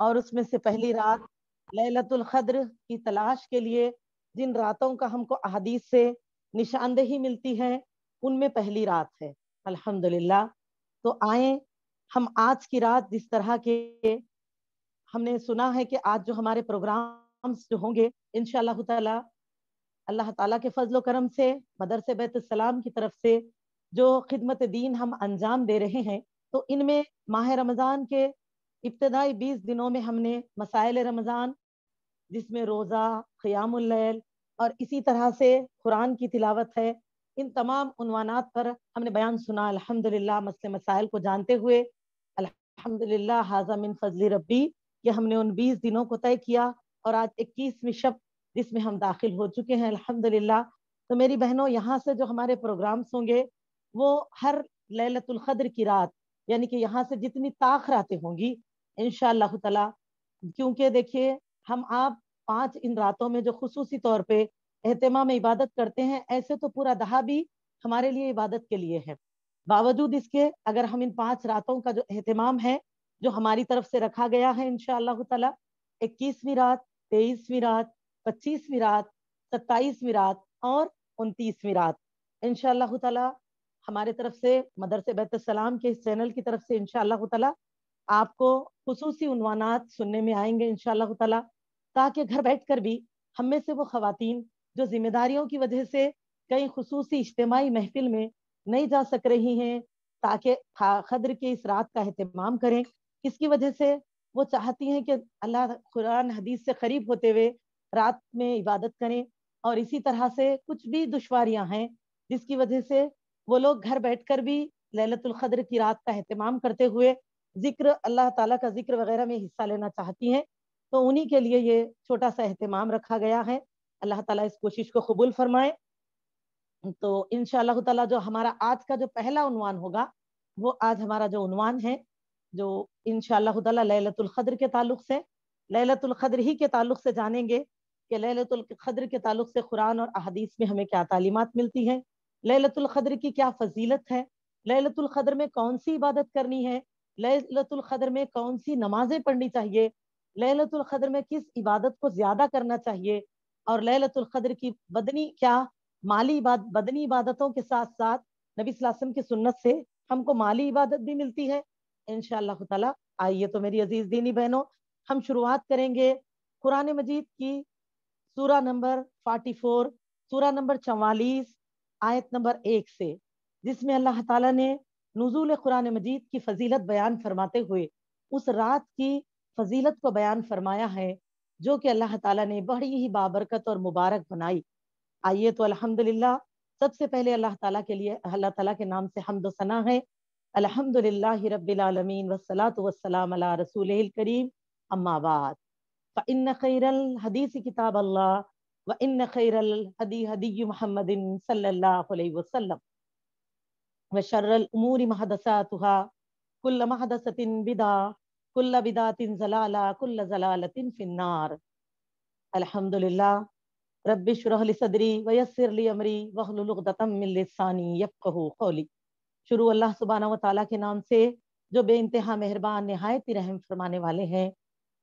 और उसमें से पहली रात लैलतुल खद्र की तलाश के लिए जिन रातों का हमको अहदीस से निशानदेही मिलती है उनमें पहली रात है अल्हम्दुलिल्लाह तो आए हम आज की रात जिस तरह के हमने सुना है कि आज जो हमारे प्रोग्राम्स जो होंगे इन ताला अल्लाह ताला के फजलो करम से मदरसे सलाम की तरफ से जो खिदमत दीन हम अंजाम दे रहे हैं तो इनमें माह रमज़ान के इब्तदाई बीस दिनों में हमने मसाइल रमज़ान जिसमें रोज़ा ख़याम और इसी तरह से कुरान की तिलावत है इन तमाम उनवानात पर हमने बयान सुना अल्हम्दुलिल्लाह मसले मसाइल को जानते हुए अल्हम्दुलिल्लाह हाजा मिन फजली रब्बी ये हमने उन बीस दिनों को तय किया और आज इक्कीसवीं शब जिसमें हम दाखिल हो चुके हैं अल्हम्दुलिल्लाह तो मेरी बहनों यहाँ से जो हमारे प्रोग्राम्स होंगे वो हर ललतुल्खद्र की रात यानी कि यहाँ से जितनी ताख रातें होंगी इन क्योंकि देखिए हम आप पांच इन रातों में जो खसूसी तौर पे एहतमाम इबादत करते हैं ऐसे तो पूरा दहा भी हमारे लिए इबादत के लिए है बावजूद इसके अगर हम इन पांच रातों का जो एहतमाम है जो हमारी तरफ से रखा गया है इन तला इक्कीसवीं रात तेईसवीं रात पच्चीसवीं रात सत्ताईसवीं रात और उनतीसवीं रात इन तला हमारे तरफ से मदरसे बैत सलाम के इस चैनल की तरफ से इनशाला आपको खसूसी उनवानात सुनने में आएंगे इन ताला ताकि घर बैठ कर भी हम में से वो खातन जो जिम्मेदारियों की वजह से कई खसूसी इज्तमाही महफिल में नहीं जा सक रही हैं ताकि खद्र की इस रात का अहतमाम करें इसकी वजह से वो चाहती हैं कि अल्लाह कुरान हदीस से करीब होते हुए रात में इबादत करें और इसी तरह से कुछ भी दुशारियाँ हैं जिसकी वजह से वो लोग घर बैठ कर भी ललतुल्कद्र की रात का अहतमाम करते हुए जिक्र अल्लाह ताला का जिक्र वगैरह में हिस्सा लेना चाहती हैं तो उन्हीं के लिए ये छोटा सा अहतमाम रखा गया है अल्लाह ताला इस कोशिश को कबूल फरमाए तो इन ताला जो हमारा आज का जो पहला उनवान होगा वो आज हमारा जो उनवान है जो इन ताला लैलतुल्खद्र के ताल्लुक से लैलतुल्खद्र ही के ताल्लुक से जानेंगे कि लैलतुल्खद्र के ताल्लुक से कुरान और अहदीस में हमें क्या तालीमत मिलती है लैलतुल्खद्र की क्या फजीलत है लैलतुल्खद्र में कौन सी इबादत करनी है लहलतुल कदर में कौन सी नमाजें पढ़नी चाहिए लहलतुल कदर में किस इबादत को ज्यादा करना चाहिए और लहलतुल कदर की बदनी क्या माली इबाद बदनी इबादतों के साथ साथ नबी सलासम की सुन्नत से हमको माली इबादत भी मिलती है इन ताला आइए तो मेरी अजीज दीनी बहनों हम शुरुआत करेंगे कुरान मजीद की सूरा नंबर 44 सूरा नंबर चवालीस आयत नंबर एक से जिसमें अल्लाह ताला ने नजूल कुरान मजीद की फजीलत बयान फरमाते हुए उस रात की फजीलत को बयान फरमाया है जो कि अल्लाह ताला ने बड़ी ही बाबरकत और मुबारक बनाई आइए तो अल्हम्दुलिल्लाह सबसे पहले अल्लाह ताला के लिए अल्लाह ताला के नाम से हमद सना है अल्हम्दुलिल्लाह रब्बिलालमीन वसलाम अला रसूल करीम अम्माबाद फ़ इन खैरल हदीसी किताब अल्लाह व इन खैरल हदी हदी मोहम्मदिन सल्लल्लाहु अलैहि वसल्लम وشر الأمور محدثاتها كل محدثة بدعة كل بدعة زلالة كل زلالة في النار الحمد لله رب اشرح لي صدري ويسر لي امري واحلل عقدة من لساني يفقهوا قولي شروع الله سبحانه وتعالى کے نام سے शुरू अल्लाह सुबहाना व ताला رحم فرمانے والے ہیں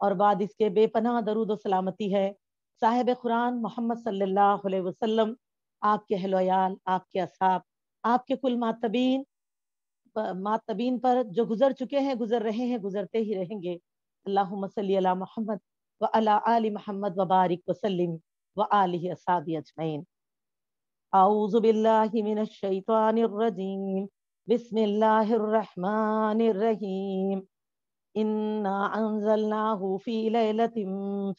اور بعد اس کے بے پناہ درود و سلامتی ہے صاحب बेपनाह محمد صلی اللہ علیہ وسلم آپ کے اہل و عیال آپ کے اصحاب आपके कुल मातबीन मातबीन पर जो गुजर चुके हैं गुजर रहे हैं गुजरते ही रहेंगे अल्लाह अला मोहम्मद व अला आल मोहम्मद वबारिक वसलम व आल असाबी अजमैन أعوذ بالله من الشيطان الرجيم بسم الله الرحمن الرحيم إنا أنزلناه في ليلة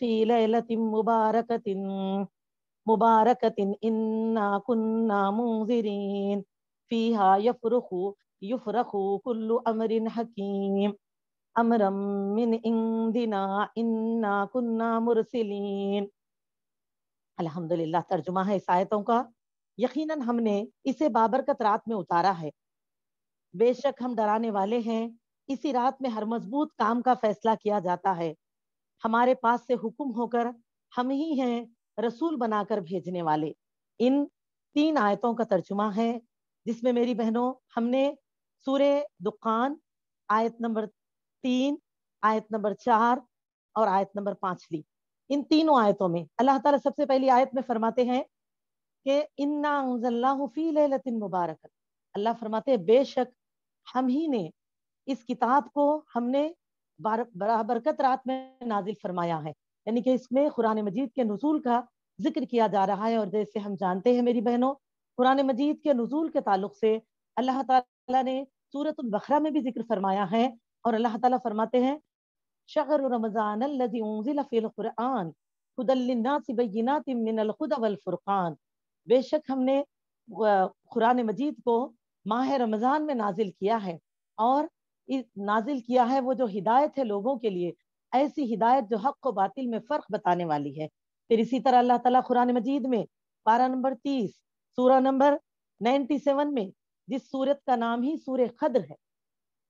في ليلة مباركة مباركة إنا كنا منذرين फीहा तर्जुमा है इस का यकीनन हमने इसे बाबरकत रात में उतारा है बेशक हम डराने वाले हैं इसी रात में हर मजबूत काम का फैसला किया जाता है हमारे पास से हुक्म होकर हम ही हैं रसूल बनाकर भेजने वाले इन तीन आयतों का तर्जुमा है जिसमें मेरी बहनों हमने सूर्य दुकान आयत नंबर तीन आयत नंबर चार और आयत नंबर पांच ली इन तीनों आयतों में अल्लाह ताला सबसे पहली आयत में फरमाते हैं कि इन्ना फी लतिन मुबारक अल्लाह फरमाते बेशक हम ही ने इस किताब को हमने बरकत रात में नाजिल फरमाया है यानी कि इसमें कुरान मजीद के नजूल का जिक्र किया जा रहा है और जैसे हम जानते हैं मेरी बहनों कुरान मजीद के नजूल के ताल्लुक से अल्लाह ताला ने सूरत बखरा में भी जिक्र फरमाया है और अल्लाह ताला फरमाते हैं शहर रमज़ान खुदल्नासिबिनातिमिनखुदलफुरक़ान बेशक हमने कुरान मजीद को माह रमज़ान में नाजिल किया है और नाजिल किया है वो जो हिदायत है लोगों के लिए ऐसी हिदायत जो हक व बातिल में फ़र्क बताने वाली है फिर इसी तरह अल्लाह ताला कुरान मजीद में पारा नंबर तीस सूरह नंबर 97 में जिस सूरत का नाम ही सूर्य खद्र है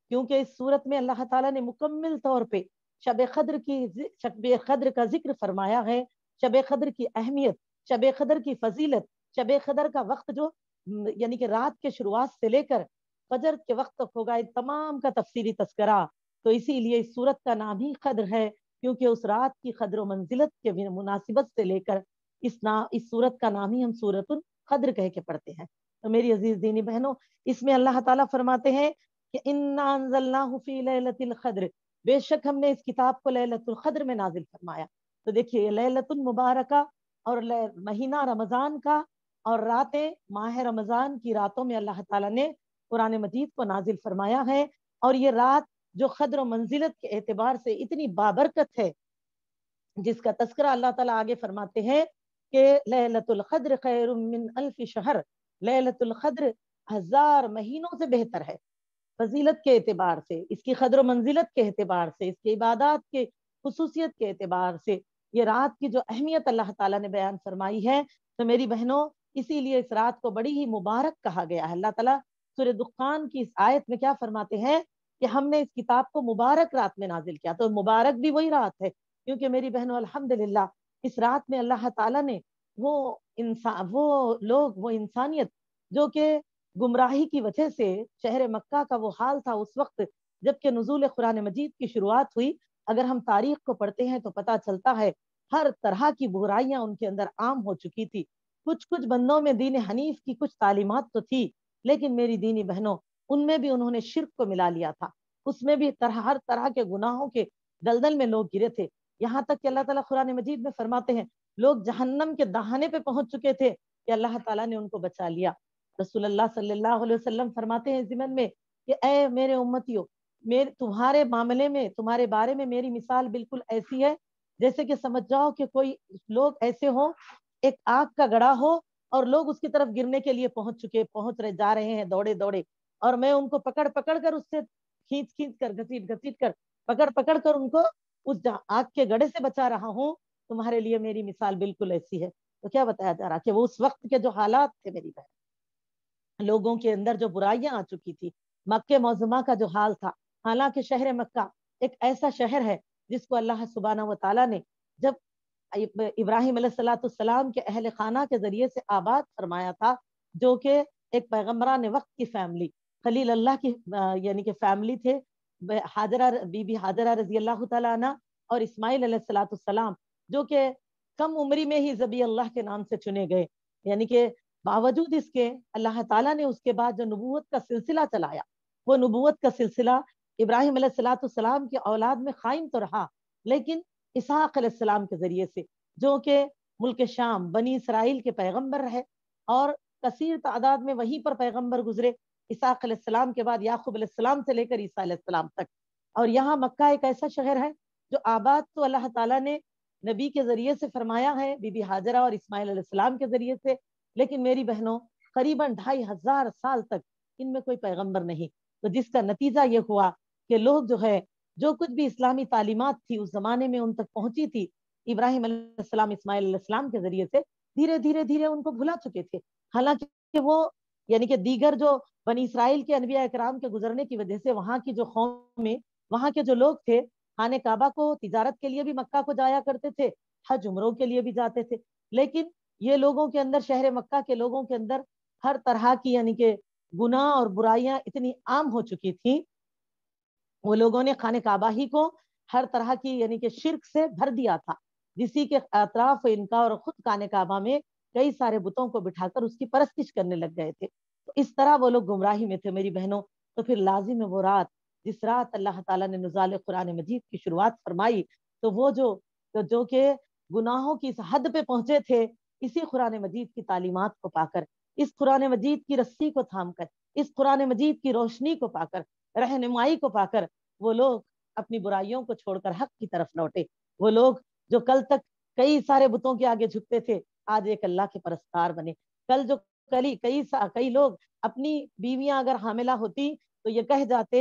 क्योंकि इस सूरत में अल्लाह ताला ने मुकम्मल तौर पे शब खद्र की शब खद्र का जिक्र फरमाया है शब खद्र की अहमियत शब खद्र की फजीलत शब खद्र का वक्त जो यानी कि रात के शुरुआत से लेकर फजर के वक्त तक होगा इन तमाम का तफसीली तस्करा तो इसीलिए इस सूरत का नाम ही खद्र है क्योंकि उस रात की खद्र मंजिलत के मुनासिबत से लेकर इस ना इस सूरत का नाम ही हम सूरत कद्र कह के पढ़ते हैं तो मेरी अजीज दीनी बहनों इसमें अल्लाह ताला फरमाते हैं कि इन्नाफीलतिलद्र बेशक हमने इस किताब को लहलतुल्द्र में नाजिल फरमाया तो देखिए मुबारक और महीना रमज़ान का और रातें माह रमज़ान की रातों में अल्लाह ताला ने कुरान मजीद को नाजिल फरमाया है और ये रात जो खदर मंजिलत के एतबार से इतनी बाबरकत है जिसका तस्करा अल्लाह ताला आगे फरमाते हैं कि लहलतुल खद्र खैर मिन अल्फ शहर लहलतुल खद्र हजार महीनों से बेहतर है फजीलत के अतबार से इसकी खदर मंजिलत के एतबार से इसके इबादत के खसूसियत के अतबार से ये रात की जो अहमियत अल्लाह ताला ने बयान फरमाई है तो मेरी बहनों इसीलिए इस रात को बड़ी ही मुबारक कहा गया है अल्लाह ताला सूर्य दुखान की इस आयत में क्या फरमाते हैं कि हमने इस किताब को मुबारक रात में नाजिल किया तो मुबारक भी वही रात है क्योंकि मेरी बहनों अल्हम्दुलिल्लाह इस रात में अल्लाह ताला ने वो इंसान वो लोग वो इंसानियत जो कि गुमराही की वजह से शहर मक्का का वो हाल था उस वक्त जबकि नजूल कुरान मजीद की शुरुआत हुई अगर हम तारीख को पढ़ते हैं तो पता चलता है हर तरह की बुराइयां उनके अंदर आम हो चुकी थी कुछ कुछ बंदों में दीन हनीफ की कुछ तालीमत तो थी लेकिन मेरी दीनी बहनों उनमें भी उन्होंने शिरक को मिला लिया था उसमें भी तरह हर तरह के गुनाहों के दलदल में लोग गिरे थे यहाँ तक कि अल्लाह ताला कुरान मजीद में फरमाते हैं लोग जहन्नम के दहाने पे पहुंच चुके थे कि अल्लाह ताला ने उनको बचा लिया रसूल सल्लल्लाहु अलैहि वसल्लम फरमाते हैं जिमन में कि ए मेरे उम्मतियों मेरे तुम्हारे मामले में तुम्हारे बारे में मेरी मिसाल बिल्कुल ऐसी है जैसे कि समझ जाओ कि कोई लोग ऐसे हो एक आग का गड़ा हो और लोग उसकी तरफ गिरने के लिए पहुंच चुके पहुंच रहे जा रहे हैं दौड़े दौड़े और मैं उनको पकड़ पकड़ कर उससे खींच खींच कर घसीट घसीट कर पकड़ पकड़ कर उनको उस आग के गड़े से बचा रहा हूँ तुम्हारे लिए मेरी मिसाल बिल्कुल ऐसी है तो क्या बताया जा रहा कि वो उस वक्त के जो हालात थे मेरी बहन लोगों के अंदर जो बुराइयां आ चुकी थी मक्के मौजुमा का जो हाल था हालांकि शहर मक्का एक ऐसा शहर है जिसको अल्लाह सुबाना व ताला ने जब इब्राहिम सलाम के अहल खाना के जरिए से आबाद फरमाया था जो कि एक पैगम्बरा ने वक्त की फैमिली खलील अल्लाह की यानी कि फैमिली थे हाजरा बीबी हाजरा रजी अल्लाह तला और इस्माईल सलाम जो कि कम उम्री में ही जबी अल्लाह के नाम से चुने गए यानी कि बावजूद इसके अल्लाह ताला ने उसके बाद जो नबूत का सिलसिला चलाया वो नबूत का सिलसिला इब्राहिम सलाम की औलाद में कायम तो रहा लेकिन इसहाक सलाम के ज़रिए से जो कि मुल्क शाम बनी इसराइल के पैगम्बर रहे और कसीर तादाद में वहीं पर पैगम्बर गुजरे इसाक़्लाम के बाद याकूबलम से लेकर ईसा तक और यहाँ मक्का एक ऐसा शहर है जो आबाद तो अल्लाह ताला ने नबी के ज़रिए से फरमाया है बीबी हाजरा और इसमाईलम के ज़रिए से लेकिन मेरी बहनों करीबन ढाई हजार साल तक इनमें कोई पैगंबर नहीं तो जिसका नतीजा ये हुआ कि लोग जो है जो कुछ भी इस्लामी तालीमत थी उस जमाने में उन तक पहुंची थी इब्राहिम इसमाईलम के ज़रिए से धीरे धीरे धीरे उनको भुला चुके थे हालांकि वो यानी कि दीगर जो बनी इसराइल के अनबिया कराम के गुजरने की वजह से वहाँ की जो कौम में वहाँ के जो लोग थे खान काबा को तजारत के लिए भी मक्का को जाया करते थे हज उम्रों के लिए भी जाते थे लेकिन ये लोगों के अंदर शहर मक्का के लोगों के अंदर हर तरह की यानी के गुनाह और बुराइयां इतनी आम हो चुकी थी वो लोगों ने खान काबा ही को हर तरह की यानी के शिरक से भर दिया था जिसी के अतराफ इनका और खुद खान काबा में कई सारे बुतों को बिठाकर उसकी परस्तिश करने लग गए थे तो इस तरह वो लोग गुमराही में थे मेरी बहनों तो फिर लाजिम है वो रात जिस रात अल्लाह ताला ने नुजाल कुरान मजीद की शुरुआत फरमाई तो वो जो तो जो के गुनाहों की इस हद पे पहुंचे थे इसी कुरान मजीद की तालीमत को पाकर इस कुरान मजीद की रस्सी को थाम कर इस कुरान मजीद की रोशनी को पाकर रहनुमाई को पाकर वो लोग अपनी बुराइयों को छोड़कर हक की तरफ लौटे वो लोग जो कल तक कई सारे बुतों के आगे झुकते थे आज एक अल्लाह के परस्तार बने कल जो कई कई कई लोग अपनी बीवियां अगर हामिला होती तो ये कह जाते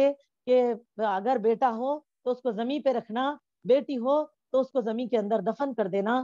कि अगर बेटा हो तो उसको जमी पे रखना बेटी हो तो उसको जमीन के अंदर दफन कर देना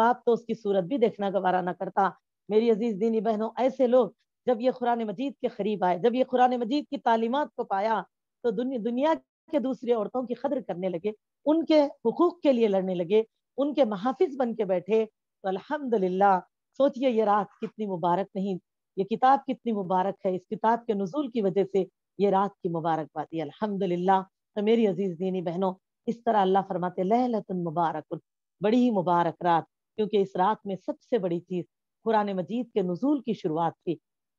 बाप तो उसकी सूरत भी देखना गवारा ना करता मेरी अजीज दीनी बहनों ऐसे लोग जब ये कुरान मजीद के करीब आए जब ये कुरान मजीद की तालीमत को पाया तो दुनिया दुनिया के दूसरी औरतों की कदर करने लगे उनके हकूक के लिए लड़ने लगे उनके महाफिज बन के बैठे तो अलहमदल्ला सोचिए ये रात कितनी मुबारक नहीं ये किताब कितनी मुबारक है इस किताब के नजूल की वजह से ये रात की मुबारकबादी लाला तो मेरी अजीज दीनी बहनों इस तरह अल्लाह फरमाते लहलतुल मुबारक बड़ी ही मुबारक रात क्योंकि इस रात में सबसे बड़ी चीज़ कुरान मजीद के नजूल की शुरुआत थी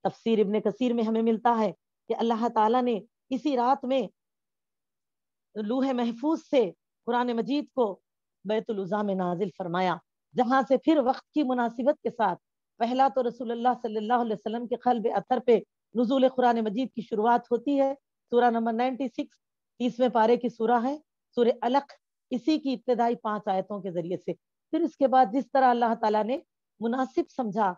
तफसीर इबन कसीर में हमें मिलता है कि अल्लाह ताला ने इसी रात में लूह महफूज से कुरान मजीद को बैतुलजा में नाजिल फरमाया जहाँ से फिर वक्त की मुनासिबत के साथ पहला तो रसूलुल्लाह सल्लल्लाहु अलैहि वसल्लम के कल्ब अतर पे नजूल कुरान मजीद की शुरुआत होती है सूरा नंबर नाइनटी सिक्स तीसवें पारे की सूरा है सूर अलख इसी की इब्तदाई पांच आयतों के जरिए से फिर उसके बाद जिस तरह अल्लाह ताला ने मुनासिब समझा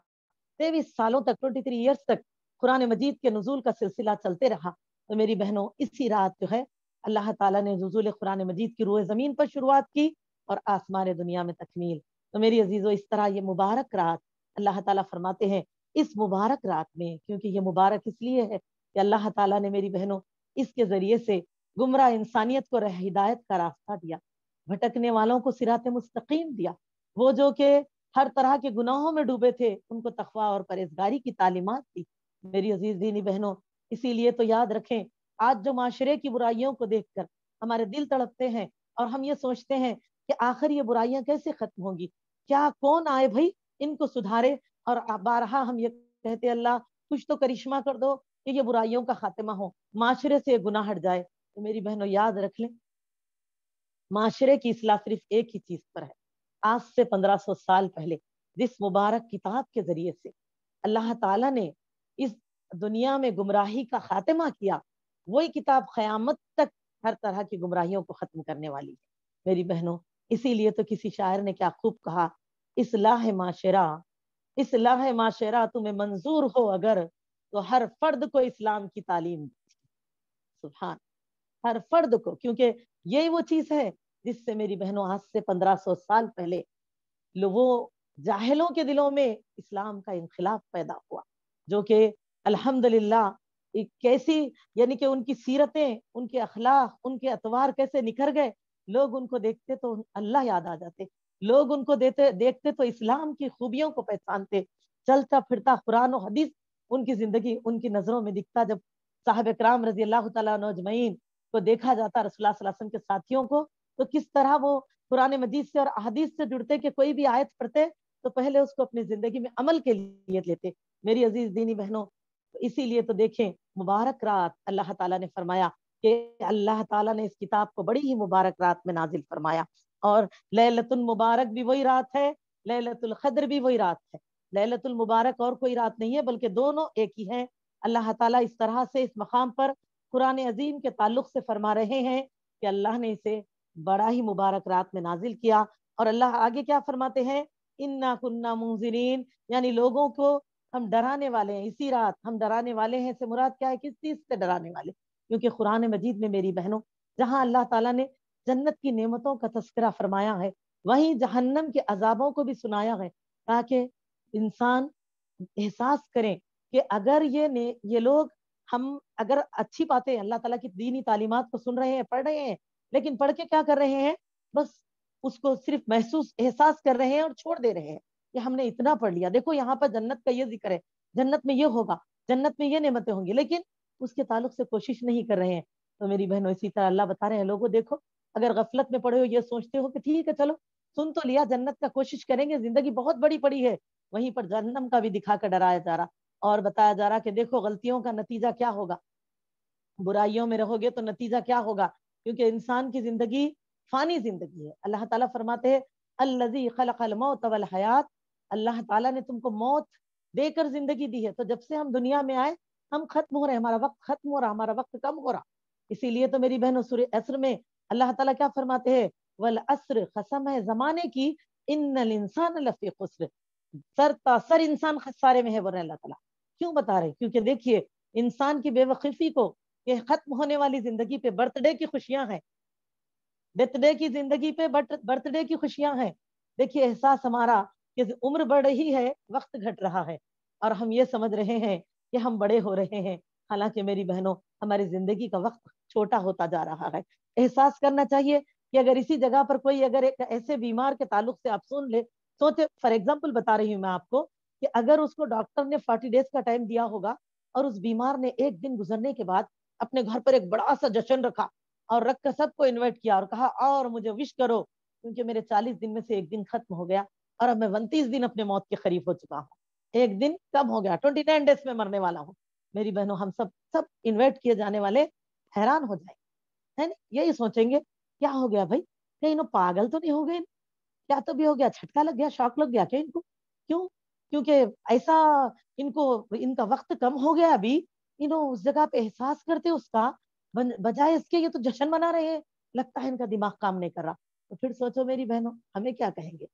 तेईस सालों तक ट्वेंटी थ्री ईयर्स तक कुरान मजीद के नजूल का सिलसिला चलते रहा तो मेरी बहनों इसी रात जो है अल्लाह ताला ने नजूल कुरान मजीद की रूह ज़मीन पर शुरुआत की और आसमान दुनिया में तकमील तो मेरी अजीज़ों इस तरह ये मुबारक रात अल्लाह ताला फरमाते हैं इस मुबारक रात में क्योंकि ये मुबारक इसलिए है कि अल्लाह ताला ने मेरी बहनों इसके ज़रिए से गुमराह इंसानियत को रह हिदायत का रास्ता दिया भटकने वालों को सिरात मुस्तकीम दिया वो जो कि हर तरह के गुनाहों में डूबे थे उनको तखवा और परहेजगारी की तालीमत दी मेरी अजीज दीनी बहनों इसीलिए तो याद रखें आज जो माशरे की बुराइयों को देखकर हमारे दिल तड़पते हैं और हम ये सोचते हैं कि आखिर ये बुराइयां कैसे खत्म होंगी क्या कौन आए भाई इनको सुधारे और बारहा हम ये कहते अल्लाह कुछ तो करिश्मा कर दो कि ये बुराइयों का खात्मा हो माशरे से गुना हट जाए तो मेरी बहनों याद रख लें माशरे की असलाह सिर्फ एक ही चीज पर है आज से पंद्रह सौ साल पहले जिस मुबारक किताब के जरिए से अल्लाह ताला ने इस दुनिया में गुमराही का खात्मा किया वही किताब खयामत तक हर तरह की गुमराहियों को ख़त्म करने वाली है मेरी बहनों इसीलिए तो किसी शायर ने क्या खूब कहा इसलाह माशरा इसलाह माशरा तुम्हें मंजूर हो अगर तो हर फर्द को इस्लाम की तालीम सुबहान हर फर्द को क्योंकि यही वो चीज है जिससे मेरी बहनों आज से पंद्रह सौ साल पहले वो जाहिलों के दिलों में इस्लाम का इनखिलाफ पैदा हुआ जो कि अल्हम्दुलिल्लाह एक कैसी यानी कि उनकी सीरतें उनके अखलाक उनके अतवार कैसे निखर गए लोग उनको देखते तो अल्लाह याद आ जाते लोग उनको देते देखते तो इस्लाम की खूबियों को पहचानते चलता फिरता कुरान और हदीस उनकी जिंदगी उनकी नजरों में दिखता जब साहब कराम रजी अल्लाह तजमैन को देखा जाता रसुल्लासम के साथियों को तो किस तरह वो कुरान मजीद से और अहदीस से जुड़ते कि कोई भी आयत पढ़ते तो पहले उसको अपनी जिंदगी में अमल के लिए लेते मेरी अजीज दीनी बहनों तो इसीलिए तो देखें मुबारक रात अल्लाह ताला ने फरमाया कि अल्लाह ताला ने इस किताब को बड़ी ही मुबारक रात में नाजिल फरमाया और लहलतुल मुबारक भी वही रात है लहलतुल खद्र भी वही रात है लहलतुल मुबारक और कोई रात नहीं है बल्कि दोनों एक ही है अल्लाह ताला इस तरह से इस मकाम पर कुरान अजीम के ताल्लुक से फरमा रहे हैं कि अल्लाह ने इसे बड़ा ही मुबारक रात में नाजिल किया और अल्लाह आगे क्या फरमाते हैं इन्ना कुन्ना मुंजरीन यानी लोगों को हम डराने वाले हैं इसी रात हम डराने वाले हैं से मुराद क्या है किस चीज से डराने वाले क्योंकि कुरान मजीद में मेरी बहनों जहाँ अल्लाह ताला ने जन्नत की नेमतों का तस्करा फरमाया है वहीं जहन्नम के अजाबों को भी सुनाया है ताकि इंसान एहसास करें कि अगर ये ने ये लोग हम अगर अच्छी बातें अल्लाह ताला की दीनी तालीमत को सुन रहे हैं पढ़ रहे हैं लेकिन पढ़ के क्या कर रहे हैं बस उसको सिर्फ महसूस एहसास कर रहे हैं और छोड़ दे रहे हैं कि हमने इतना पढ़ लिया देखो यहाँ पर जन्नत का ये जिक्र है जन्नत में ये होगा जन्नत में ये नेमतें होंगी लेकिन उसके ताल्लुक से कोशिश नहीं कर रहे हैं तो मेरी बहनों इसी तरह अल्लाह बता रहे हैं लोगों देखो अगर गफलत में पड़े हो ये सोचते हो कि ठीक है चलो सुन तो लिया जन्नत का कोशिश करेंगे जिंदगी बहुत बड़ी पड़ी है वहीं पर जहन्नम का भी दिखाकर डराया जा रहा और बताया जा रहा कि देखो गलतियों का नतीजा क्या होगा बुराइयों में रहोगे तो नतीजा क्या होगा क्योंकि इंसान की जिंदगी फानी जिंदगी है अल्लाह ताला फरमाते हैं अल्लजी खलकल मौत वल हयात अल्लाह ताला ने तुमको मौत देकर जिंदगी दी है तो जब से हम दुनिया में आए हम खत्म हो रहे हैं हमारा वक्त खत्म हो रहा हमारा वक्त कम हो रहा इसीलिए तो मेरी बहनों सुर असर में अल्लाह ताला क्या फरमाते हैं वल असर खसम है जमाने की इन इंसान लफी खुसर सर ता सर इंसान खसारे में है बोल रहे अल्लाह ताला क्यों बता रहे क्योंकि देखिए इंसान की बेवकूफ़ी को ये खत्म होने वाली जिंदगी पे बर्थडे की खुशियां हैं बर्थडे की जिंदगी पे बर्थडे की खुशियां हैं देखिए एहसास हमारा कि उम्र बढ़ रही है वक्त घट रहा है और हम ये समझ रहे हैं कि हम बड़े हो रहे हैं हालांकि मेरी बहनों हमारी जिंदगी का वक्त छोटा होता जा रहा है एहसास करना चाहिए कि अगर इसी जगह पर कोई अगर एक ऐसे बीमार के ताल्लुक से आप सुन ले सोचे फॉर एग्जाम्पल बता रही हूँ मैं आपको कि अगर उसको डॉक्टर ने फोर्टी डेज का टाइम दिया होगा और उस बीमार ने एक दिन गुजरने के बाद अपने घर पर एक बड़ा सा जश्न रखा और रख कर सबको इन्वाइट किया और कहा और मुझे विश करो क्योंकि मेरे चालीस दिन में से एक दिन खत्म हो गया और अब मैं उनतीस दिन अपने मौत के करीब हो चुका हूँ एक दिन कम हो गया ट्वेंटी नाइन डेज में मरने वाला हूँ मेरी बहनों हम सब सब इन्वाइट किए जाने वाले हैरान हो जाएंगे है ना यही सोचेंगे क्या हो गया भाई क्या इन पागल तो नहीं हो गए क्या तो भी हो गया झटका लग गया शौक लग गया क्या इनको क्यों क्योंकि ऐसा इनको इनका वक्त कम हो गया अभी इन उस जगह पे एहसास करते उसका बजाय इसके ये तो जश्न मना रहे हैं लगता है इनका दिमाग काम नहीं कर रहा तो फिर सोचो मेरी बहनों हमें क्या कहेंगे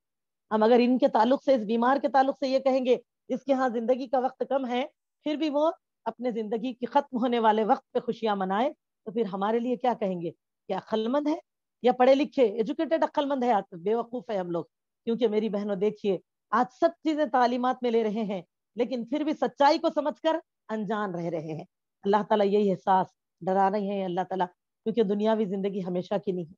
हम अगर इनके ताल्लुक से इस बीमार के ताल्लुक से ये कहेंगे इसके यहाँ जिंदगी का वक्त कम है फिर भी वो अपने जिंदगी के खत्म होने वाले वक्त पे खुशियां मनाए तो फिर हमारे लिए क्या कहेंगे क्या अक्लमंद है या पढ़े लिखे एजुकेटेड अक्लमंद है आज बेवकूफ़ है हम लोग क्योंकि मेरी बहनों देखिए आज सब चीजें तालीमत में ले रहे हैं लेकिन फिर भी सच्चाई को समझकर अनजान रह रहे हैं अल्लाह ताला यही एहसास डरा रहे हैं अल्लाह ताला क्योंकि दुनियावी जिंदगी हमेशा की नहीं है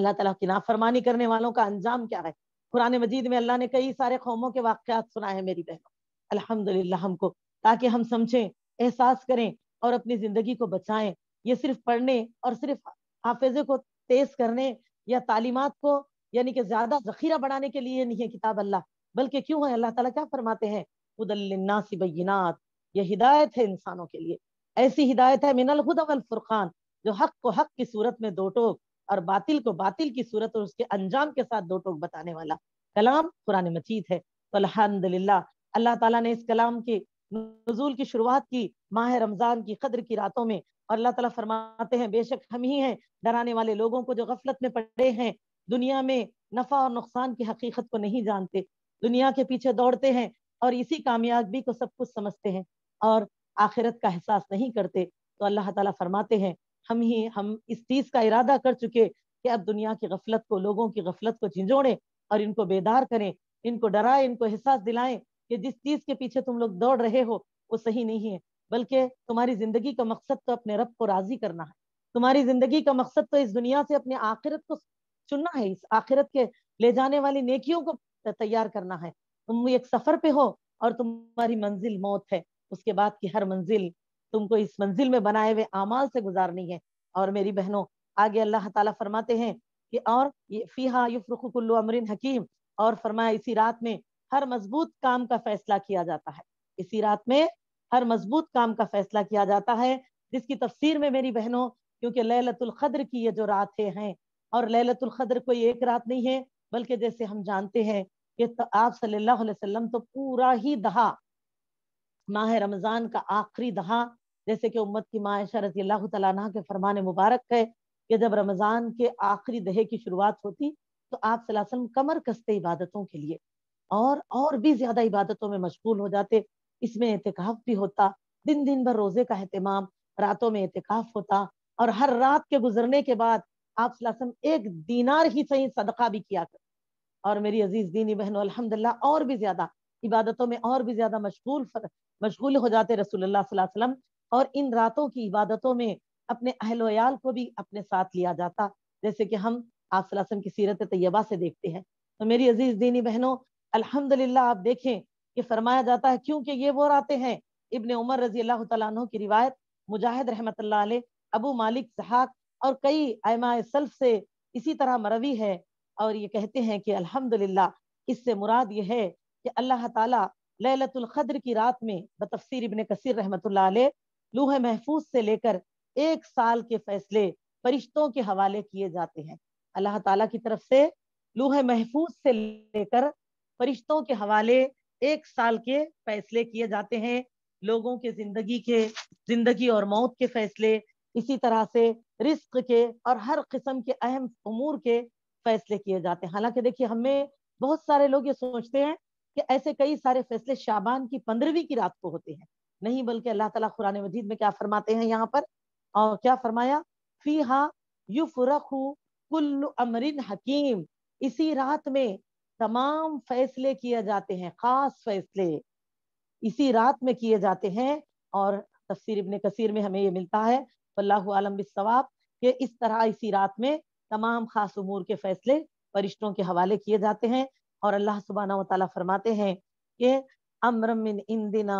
अल्लाह ताला की नाफरमानी करने वालों का अंजाम क्या है कुरान मजीद में अल्लाह ने कई सारे कौमों के वाकत सुनाए हैं मेरी बहनों अल्हम्दुलिल्लाह हमको ताकि हम समझें एहसास करें और अपनी जिंदगी को बचाएं ये सिर्फ पढ़ने और सिर्फ हाफिजे को तेज करने या तालीमत को यानी कि ज्यादा जखीरा बढ़ाने के लिए नहीं है किताब अल्लाह बल्कि क्यों है अल्लाह ताला क्या फरमाते हैं उदल्नासिबैनात यह हिदायत है इंसानों के लिए ऐसी हिदायत है मिनल हुदल फुरखान जो हक को हक की सूरत में दो टोक और बातिल को बातिल की सूरत और उसके अंजाम के साथ दो टोक बताने वाला कलाम कुरान मजीद है तो अलहमदिल्ला अल्लाह ताला ने इस कलाम के नजूल की शुरुआत की माह रमज़ान की कदर की रातों में और अल्लाह ताला फरमाते हैं बेशक हम ही हैं डराने वाले लोगों को जो गफलत में पड़े हैं दुनिया में नफा और नुकसान की हकीकत को नहीं जानते दुनिया के पीछे दौड़ते हैं और इसी कामयाबी को सब कुछ समझते हैं और आखिरत का एहसास नहीं करते तो अल्लाह ताला फरमाते हैं हम ही हम इस चीज़ का इरादा कर चुके कि अब दुनिया की गफलत को लोगों की गफलत को झिझोड़ें और इनको बेदार करें इनको डराएं इनको एहसास दिलाएं कि जिस चीज़ के पीछे तुम लोग दौड़ रहे हो वो सही नहीं है बल्कि तुम्हारी जिंदगी का मकसद तो अपने रब को राजी करना है तुम्हारी जिंदगी का मकसद तो इस दुनिया से अपने आखिरत को चुनना है इस आखिरत के ले जाने वाली नेकियों को तैयार करना है तुम एक सफर पे हो और तुम्हारी मंजिल मौत है उसके बाद की हर मंजिल तुमको इस मंजिल में बनाए हुए अमाल से गुजारनी है और मेरी बहनों आगे अल्लाह ताला फरमाते हैं कि और फीहा युफ्रुकुल्लु अमरिन हकीम और फरमाया इसी रात में हर मजबूत काम का फैसला किया जाता है इसी रात में हर मजबूत काम का फैसला किया जाता है जिसकी तफसीर में मेरी बहनों क्योंकि ललतुल कद्र की ये जो रातें हैं और ललतुल कद्र कोई एक रात नहीं है बल्कि जैसे हम जानते हैं कि तो आप सल्लल्लाहु अलैहि वसल्लम तो पूरा ही दहा माह रमज़ान का आखिरी दहा जैसे कि उम्मत की माँ ऐशा रजी अल्लाह के फरमान मुबारक है कि जब रमज़ान के आखिरी दहे की शुरुआत होती तो आप वसल्लम कमर कसते इबादतों के लिए और और भी ज्यादा इबादतों में मशगूल हो जाते इसमें एहतिकाफ भी होता दिन दिन भर रोजे का अहतमाम रातों में एहतिकाफ होता और हर रात के गुजरने के बाद आप एक दीनार ही सही सदका भी किया कर और मेरी अजीज दीनी बहनों अलहमदिल्ला और भी ज्यादा इबादतों में और भी ज्यादा मशगूल मशगूल हो जाते रसूलुल्लाह और इन रातों की इबादतों में अपने अहलोयाल को भी अपने साथ लिया जाता जैसे कि हम आप की सीरत तैयबा से देखते हैं तो मेरी अजीज दीनी बहनों अल्हम्दुलिल्लाह आप देखें ये फरमाया जाता है क्योंकि ये वो रातें हैं इबन उमर रजी अल्लाह तु की रिवायत मुजाहिद रहमत अबू मालिक जहाक और कई आयमा सल्फ से इसी तरह मरवी है और ये कहते हैं कि अल्हम्दुलिल्लाह इससे मुराद ये है कि अल्लाह ताला लैलतुल क़द्र की रात में बतफसर इबन कसर रहमत लूह महफूज से लेकर एक साल के फैसले फरिश्तों के हवाले किए जाते हैं अल्लाह ताला की तरफ से लूह महफूज से लेकर फरिश्तों के हवाले एक साल के फैसले किए जाते हैं लोगों के जिंदगी के जिंदगी और मौत के फैसले इसी तरह से रिस्क के और हर किस्म के अहम उमूर के फैसले किए जाते हैं हालांकि देखिए हमें बहुत सारे लोग ये सोचते हैं कि ऐसे कई सारे फैसले शाबान की पंद्रहवीं की रात को होते हैं नहीं बल्कि अल्लाह ताला कुरान मजीद में क्या फरमाते हैं यहाँ पर और क्या फरमाया फी हा यु फुरखु कुल्लु अमरिन हकीम इसी रात में तमाम फैसले किए जाते हैं खास फैसले इसी रात में किए जाते हैं और तफसीर इबन कसीर में हमें ये मिलता है वल्लाह आलम बिसवाब कि इस तरह इसी रात में तमाम खास उमूर के फैसले फरिश्तों के हवाले किए जाते हैं और अल्लाह सुबहाना वाली फरमाते हैं कि अमरमिन इंदिना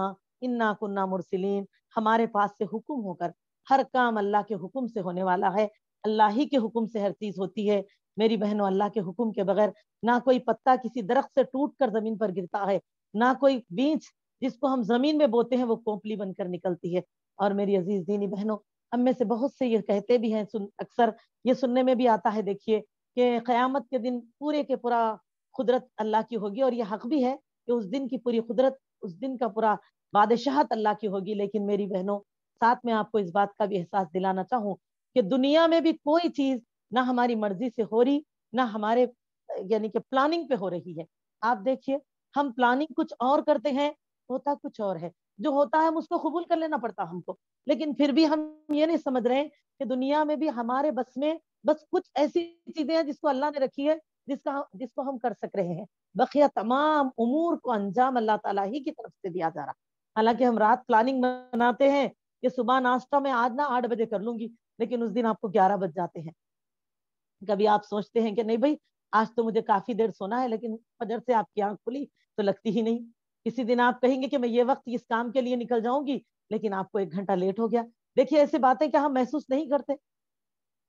इन्ना कुन्ना मुरसलिन हमारे पास से हुक्म होकर हर काम अल्लाह के हुक्म से होने वाला है अल्लाह ही के हुक्म से हर चीज़ होती है मेरी बहनों अल्लाह के हुक्म के बगैर ना कोई पत्ता किसी दरख्त से टूट कर जमीन पर गिरता है ना कोई बीज जिसको हम जमीन में बोते हैं वो कोपली बनकर निकलती है और मेरी अजीज दीनी बहनों हम में से बहुत से ये कहते भी हैं सुन अक्सर ये सुनने में भी आता है देखिए कि क़यामत के दिन पूरे के पूरा कुदरत अल्लाह की होगी और ये हक भी है कि उस दिन की पूरी कुदरत उस दिन का पूरा बादशाहत अल्लाह की होगी लेकिन मेरी बहनों साथ में आपको इस बात का भी एहसास दिलाना चाहूँ कि दुनिया में भी कोई चीज़ ना हमारी मर्जी से हो रही ना हमारे यानी कि प्लानिंग पे हो रही है आप देखिए हम प्लानिंग कुछ और करते हैं होता कुछ और है जो होता है हम उसको कबूल कर लेना पड़ता हमको लेकिन फिर भी हम ये नहीं समझ रहे हैं कि दुनिया में भी हमारे बस में बस कुछ ऐसी चीजें हैं जिसको अल्लाह ने रखी है जिसका जिसको हम कर सक रहे हैं बखिया तमाम उमूर को अंजाम अल्लाह ताला ही की तरफ से दिया जा रहा हालांकि हम रात प्लानिंग बनाते हैं कि सुबह नाश्ता में आज ना आठ बजे कर लूंगी लेकिन उस दिन आपको ग्यारह बज जाते हैं कभी आप सोचते हैं कि नहीं भाई आज तो मुझे काफी देर सोना है लेकिन फजर से आपकी आंख खुली तो लगती ही नहीं किसी दिन आप कहेंगे कि मैं ये वक्त इस काम के लिए निकल जाऊंगी लेकिन आपको एक घंटा लेट हो गया देखिए ऐसी बातें क्या हम महसूस नहीं करते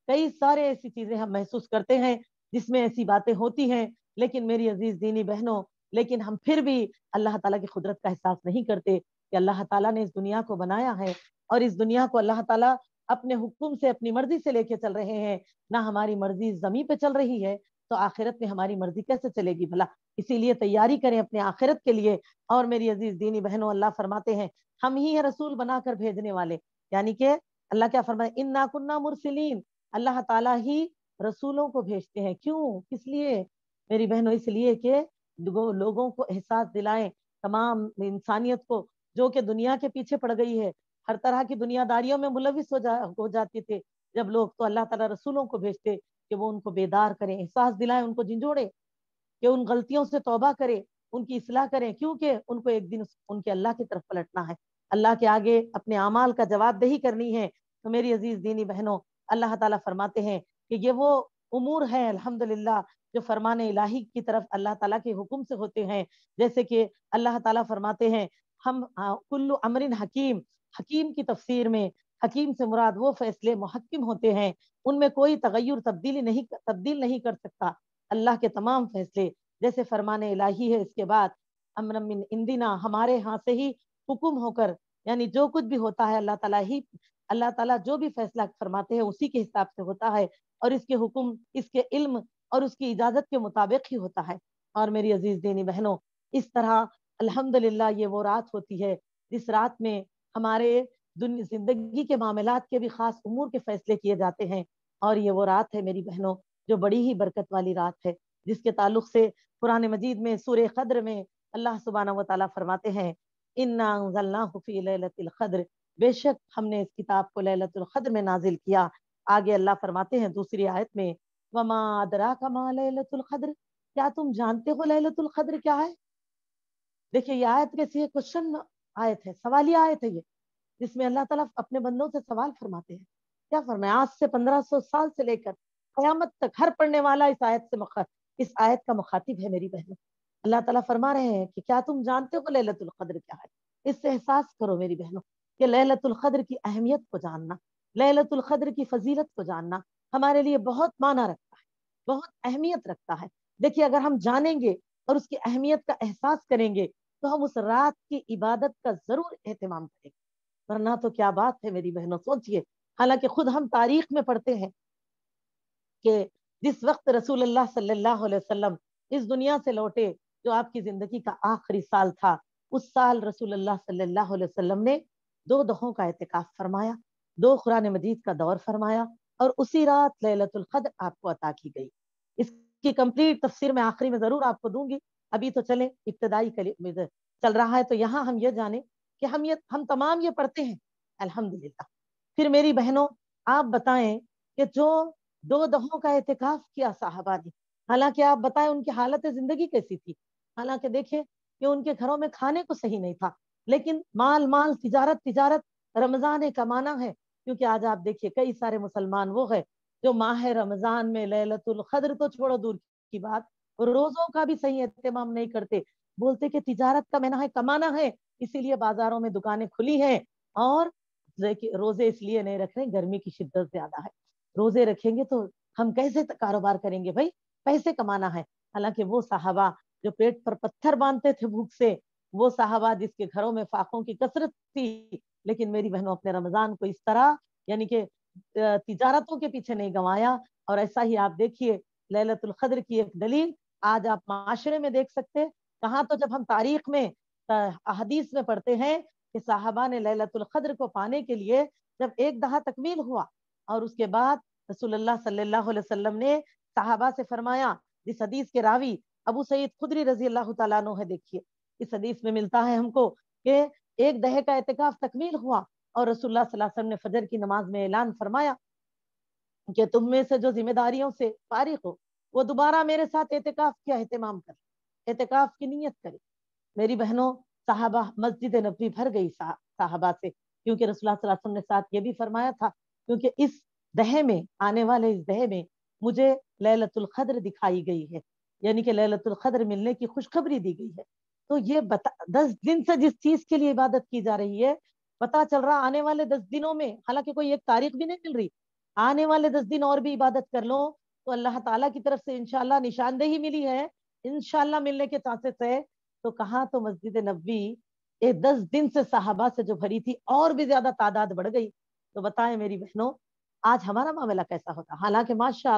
कई सारे ऐसी चीजें हम महसूस करते हैं जिसमें ऐसी बातें होती हैं लेकिन मेरी अजीज दीनी बहनों लेकिन हम फिर भी अल्लाह ताला की कुदरत का एहसास नहीं करते कि अल्लाह ताला ने इस दुनिया को बनाया है और इस दुनिया को अल्लाह ताला अपने हुक्म से अपनी मर्जी से लेके चल रहे हैं ना हमारी मर्जी जमी पे चल रही है तो आखिरत में हमारी मर्जी कैसे चलेगी भला इसीलिए तैयारी करें अपने आखिरत के लिए और मेरी अजीज दीनी बहनों अल्लाह फरमाते हैं हम ही है रसूल बनाकर भेजने वाले यानी कि अल्लाह क्या फरमाए इन नाकुन्ना मुरसलीन अल्लाह तला ही रसूलों को भेजते हैं क्यों किस लिए मेरी बहनों इसलिए कि लोगों को एहसास दिलाएं तमाम इंसानियत को जो कि दुनिया के पीछे पड़ गई है हर तरह की दुनियादारियों में मुलविस हो जा हो जाते थे जब लोग तो अल्लाह ताला रसूलों को भेजते कि वो उनको बेदार करें एहसास दिलाएं उनको झिझोड़े कि उन गलतियों से तोबा करें उनकी असलाह करें क्योंकि उनको एक दिन उनके अल्लाह की तरफ पलटना है अल्लाह के आगे अपने अमाल का जवाबदेही करनी है तो मेरी अजीज दीनी बहनों अल्लाह ताला फरमाते हैं कि ये वो उमूर है अल्हम्दुलिल्लाह जो फरमान इलाही की तरफ अल्लाह ताला के हुक्म से होते हैं जैसे कि अल्लाह ताला फरमाते हैं हम हाँ, कुल्लू अमरिन हकीम हकीम की तफसीर में हकीम से मुराद वो फैसले मुहकम होते हैं उनमें कोई तगैर तब्दीली नहीं तब्दील नहीं कर सकता अल्लाह के तमाम फैसले जैसे फरमान इलाही है इसके बाद अमर इंदिना हमारे यहाँ से ही हुक्म होकर यानी जो कुछ भी होता है अल्लाह तला ही अल्लाह तला जो भी फैसला फरमाते हैं उसी के हिसाब से होता है और इसके हुक्म इसके इल्म और उसकी इजाजत के मुताबिक ही होता है और मेरी अजीज दीनी बहनों इस तरह अल्हम्दुलिल्लाह ये वो रात होती है जिस रात में हमारे जिंदगी के मामला के भी खास उमूर के फैसले किए जाते हैं और ये वो रात है मेरी बहनों जो बड़ी ही बरकत वाली रात है जिसके ताल्लुक से कुरान मजीद में सूर खद्र में अल्लाह सुबाना वाली फरमाते हैं इन्नाफीलतर बेशक हमने इस किताब को लहलतुल्खद्र में नाजिल किया आगे अल्लाह फरमाते हैं दूसरी आयत में वमा कमा लहलतुल्खद्र क्या तुम जानते हो लहलतुल्खद्र क्या है देखिए ये आयत के है क्वेश्चन आयत है सवाली आयत है ये जिसमें अल्लाह ताला अपने बंदों से सवाल फरमाते हैं क्या फरमाए आज से पंद्रह सौ साल से लेकर क्यामत तक हर पढ़ने वाला इस आयत से मखा इस आयत का मुखातिब है मेरी बहनों अल्लाह ताला फरमा रहे हैं कि क्या तुम जानते हो लहलतुल कद्र क्या है इससे एहसास करो मेरी बहनों कि लहलतुल कद्र की अहमियत को जानना लहलतुल कद्र की फजीलत को जानना हमारे लिए बहुत माना रखता है बहुत अहमियत रखता है देखिए अगर हम जानेंगे और उसकी अहमियत का एहसास करेंगे तो हम उस रात की इबादत का जरूर एहतमाम करेंगे वरना तो क्या बात है मेरी बहनों सोचिए हालांकि खुद हम तारीख में पढ़ते हैं कि जिस वक्त रसूल अल्लाह सल्लल्लाहु अलैहि वसल्लम इस दुनिया से लौटे जो आपकी जिंदगी का आखिरी साल था उस साल रसूल अल्लाह सल्लल्लाहु अलैहि वसल्लम ने दो दहों का एहतिकाफ फरमाया दो कुरान मजीद का दौर फरमाया और उसी रात लैलतुल कद्र आपको अता की गई इसकी कंप्लीट तफसीर मैं आखिरी में जरूर आपको दूंगी अभी तो चले इब्तदाई कली चल रहा है तो यहाँ हम ये जाने कि हम ये हम तमाम ये पढ़ते हैं अल्हम्दुलिल्लाह फिर मेरी बहनों आप बताएं कि जो दो दहों का एहतिकाफ किया साहबा ने हालांकि आप बताएं उनकी हालत जिंदगी कैसी थी हालांकि देखिए कि उनके घरों में खाने को सही नहीं था लेकिन माल माल तिजारत तिजारत रमजान कमाना है क्योंकि आज आप देखिए कई सारे मुसलमान वो है जो माह रमजान में लहलतुल खद्र तो छोड़ो दूर की बात रोजों का भी सही एहतमाम नहीं करते बोलते कि तिजारत का मैंने है कमाना है इसीलिए बाजारों में दुकानें खुली हैं और रोजे इसलिए नहीं रख रहे गर्मी की शिद्दत ज्यादा है रोजे रखेंगे तो हम कैसे कारोबार करेंगे भाई पैसे कमाना है हालांकि वो साहबा जो पेट पर पत्थर बांधते थे भूख से वो साहबा जिसके घरों में फाकों की कसरत थी लेकिन मेरी बहनों अपने रमजान को इस तरह यानी कि तिजारतों के पीछे नहीं गंवाया और ऐसा ही आप देखिए ललतुल की एक दलील आज आप माशरे में देख सकते हैं कहाँ तो जब हम तारीख में अहदीस में पढ़ते हैं कि साहबा ने ललतुल्खद्र को पाने के लिए जब एक दहा तकमील हुआ और उसके बाद रसुल्ला सल्लाम ने साहबा से फरमाया इस हदीस के रावी अबू सईद खुदरी रजी अल्लाह तु है देखिए इस हदीस में मिलता है हमको कि एक दहे का एहतिकाफ तकमील हुआ और रसुल्ला ने फजर की नमाज में ऐलान फरमाया कि तुम में से जो जिम्मेदारियों से फारिक हो वो दोबारा मेरे साथ एहतिकाफ का अहतमाम करे एहतिकाफ की नीयत करे मेरी बहनों साहबा मस्जिद नबी भर गई साहबा से क्योंकि रसुल्ला ने साथ ये भी फरमाया था क्योंकि इस दहे में आने वाले इस दहे में मुझे ललतुल खद्र दिखाई गई है यानी कि ललतुल खद्र मिलने की खुशखबरी दी गई है तो ये बता दस दिन से जिस चीज के लिए इबादत की जा रही है पता चल रहा आने वाले दस दिनों में हालांकि कोई एक तारीख भी नहीं मिल रही आने वाले दस दिन और भी इबादत कर लो तो अल्लाह ताला की तरफ से इनशाला निशानदेही मिली है इनशाला मिलने के चांसेस है तो कहाँ तो मस्जिद नबी ये दस दिन से साहबा से जो भरी थी और भी ज्यादा तादाद बढ़ गई तो बताएं मेरी बहनों आज हमारा मामला कैसा होता हालांकि माशा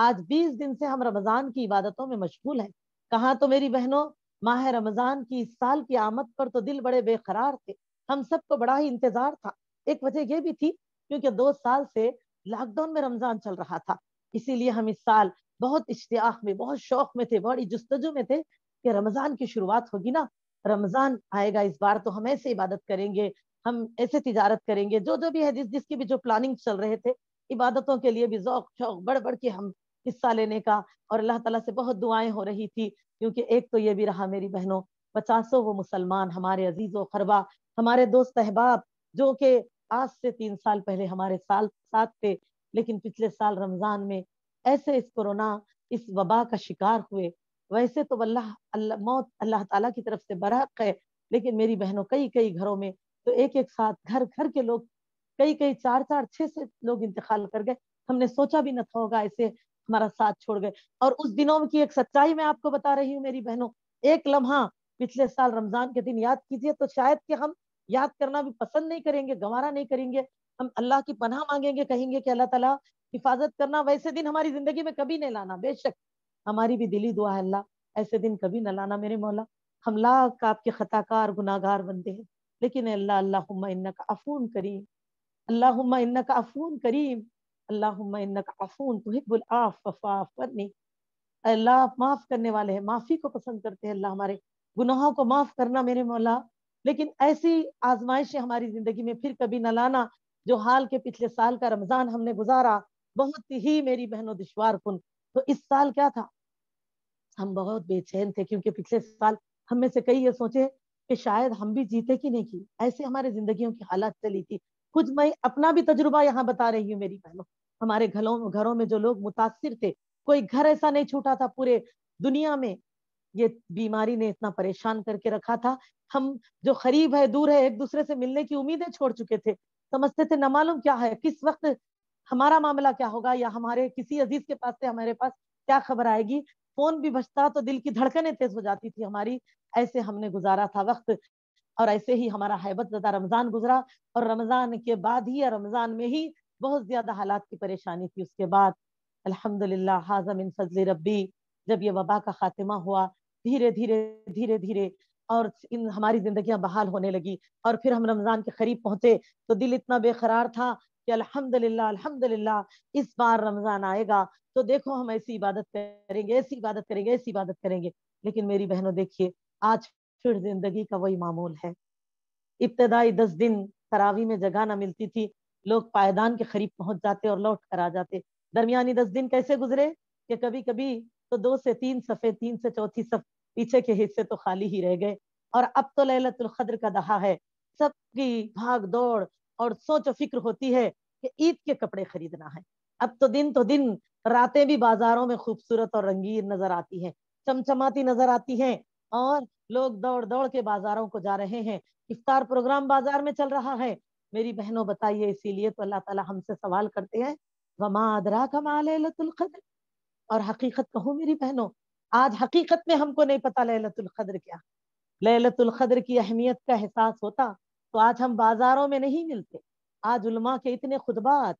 आज 20 दिन से हम रमजान की इबादतों में मशगूल हैं कहा तो मेरी बहनों माह रमजान की इस साल की आमद पर तो दिल बड़े बेकरार थे हम सबको बड़ा ही इंतजार था एक वजह यह भी थी क्योंकि दो साल से लॉकडाउन में रमजान चल रहा था इसीलिए हम इस साल बहुत इश्तिया में बहुत शौक में थे बड़ी जस्तजु में थे कि रमज़ान की शुरुआत होगी ना रमज़ान आएगा इस बार तो हम ऐसे इबादत करेंगे हम ऐसे तिजारत करेंगे जो जो भी है जिस जिसकी भी जो प्लानिंग चल रहे थे इबादतों के लिए भी जौक शौक बढ़ बढ़ के हम हिस्सा लेने का और अल्लाह तला से बहुत दुआएं हो रही थी क्योंकि एक तो ये भी रहा मेरी बहनों पचासों वो मुसलमान हमारे अजीज व खरबा हमारे दोस्त अहबाब जो के आज से तीन साल पहले हमारे साल साथ थे लेकिन पिछले साल रमज़ान में ऐसे इस कोरोना इस वबा का शिकार हुए वैसे तो अल्लाह अल्ला, मौत अल्लाह ताला की तरफ से बरहक है लेकिन मेरी बहनों कई कई घरों में तो एक एक साथ घर घर के लोग कई कई चार चार छह से लोग इंतकाल कर गए हमने सोचा भी न था होगा ऐसे हमारा साथ छोड़ गए और उस दिनों की एक सच्चाई मैं आपको बता रही हूँ मेरी बहनों एक लम्हा पिछले साल रमजान के दिन याद कीजिए तो शायद कि हम याद करना भी पसंद नहीं करेंगे गवारा नहीं करेंगे हम अल्लाह की पनाह मांगेंगे कहेंगे कि अल्लाह ताला हिफाजत करना वैसे दिन हमारी जिंदगी में कभी नहीं लाना बेशक हमारी भी दिली दुआ है अल्लाह ऐसे दिन कभी न लाना मेरे मौला हम लाख आपके खताकार गुनागार बनते हैं लेकिन अल्लाह अल्लाह का अफून करीम अल्लाह इन्ना का अफून करीम अल्लाह इन्ना का अफून तो आफ अल्लाह माफ़ करने वाले हैं माफ़ी को पसंद करते हैं अल्लाह हमारे गुनाहों को माफ़ करना मेरे मौला लेकिन ऐसी आजमाइशें हमारी जिंदगी में फिर कभी न लाना जो हाल के पिछले साल का रमजान हमने गुजारा बहुत ही मेरी बहनों दुशवार कुन तो इस साल क्या था हम बहुत बेचैन थे क्योंकि पिछले साल हम में से कई ये सोचे कि शायद हम भी जीते कि नहीं की ऐसे हमारे जिंदगियों की हालत चली थी खुद मैं अपना भी तजुर्बा यहाँ बता रही हूँ मेरी बहनों हमारे घरों घरों में जो लोग मुतासर थे कोई घर ऐसा नहीं छूटा था पूरे दुनिया में ये बीमारी ने इतना परेशान करके रखा था हम जो करीब है दूर है एक दूसरे से मिलने की उम्मीदें छोड़ चुके थे समझते थे न मालूम क्या है किस वक्त हमारा मामला क्या होगा या हमारे किसी अजीज के पास से हमारे पास क्या खबर आएगी फोन भी बचता तो दिल की धड़कने तेज हो जाती थी हमारी ऐसे हमने गुजारा था वक्त और ऐसे ही हमारा हैबत ज्यादा रमजान गुजरा और रमजान के बाद ही या रमजान में ही बहुत ज्यादा हालात की परेशानी थी उसके बाद अलहमदुल्ला हाजम इन फजल रब्बी जब ये वबा का खात्मा हुआ धीरे धीरे धीरे धीरे और इन हमारी जिंदगियां बहाल होने लगी और फिर हम रमजान के करीब पहुंचे तो दिल इतना बेकरार था कि अल्हम्दुलिल्लाह अल्हम्दुलिल्लाह इस बार रमजान आएगा तो देखो हम ऐसी इबादत करेंगे ऐसी इबादत करेंगे ऐसी इबादत करेंगे लेकिन मेरी बहनों देखिए आज फिर जिंदगी का वही मामूल है इब्तदाई दस दिन तरावी में जगह ना मिलती थी लोग पायदान के करीब पहुंच जाते और लौट कर आ जाते दरमियानी दस दिन कैसे गुजरे कि कभी कभी तो दो से तीन सफ़े तीन से चौथी सफ पीछे के हिस्से तो खाली ही रह गए और अब तो लहलतुल का दहा है सबकी भाग दौड़ और सोच फिक्र होती है कि ईद के कपड़े खरीदना है अब तो दिन तो दिन रातें भी बाजारों में खूबसूरत और रंगीन नजर आती हैं चमचमाती नजर आती हैं और लोग दौड़ दौड़ के बाजारों को जा रहे हैं इफ्तार प्रोग्राम बाजार में चल रहा है मेरी बहनों बताइए इसीलिए तो अल्लाह ताला हमसे सवाल करते हैं वमा अदरा कमा लतुल कद्र और हकीकत कहूँ मेरी बहनों आज हकीकत में हमको नहीं पता लहलतुल कद्र क्या लहलतुल कद्र की अहमियत का एहसास होता तो आज हम बाजारों में नहीं मिलते आज उलमा के इतने खुतबात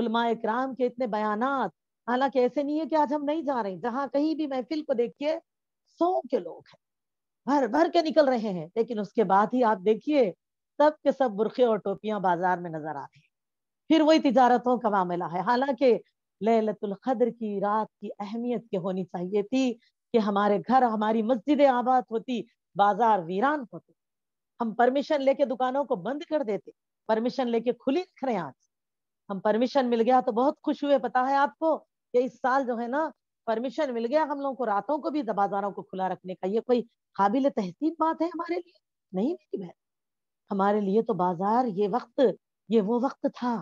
उलमा इक्राम के इतने बयानात हालांकि ऐसे नहीं है कि आज हम नहीं जा रहे जहाँ कहीं भी महफिल को देखिए सौ के लोग हैं भर भर के निकल रहे हैं लेकिन उसके बाद ही आप देखिए सब के सब बुरखे और टोपियां बाजार में नजर आ रही हैं फिर वही तिजारतों का मामला है हालांकि लहलतुल कद्र की रात की अहमियत के होनी चाहिए थी कि हमारे घर हमारी मस्जिदें आबाद होती बाजार वीरान होते हम परमिशन लेके दुकानों को बंद कर देते परमिशन लेके खुली रख रहे हैं आज हम परमिशन मिल गया तो बहुत खुश हुए पता है आपको कि इस साल जो है ना परमिशन मिल गया हम लोगों को रातों को भी बाजारों को खुला रखने का ये कोई काबिल तहसीब बात है हमारे लिए नहीं मेरी बहन हमारे लिए तो बाजार ये वक्त ये वो वक्त था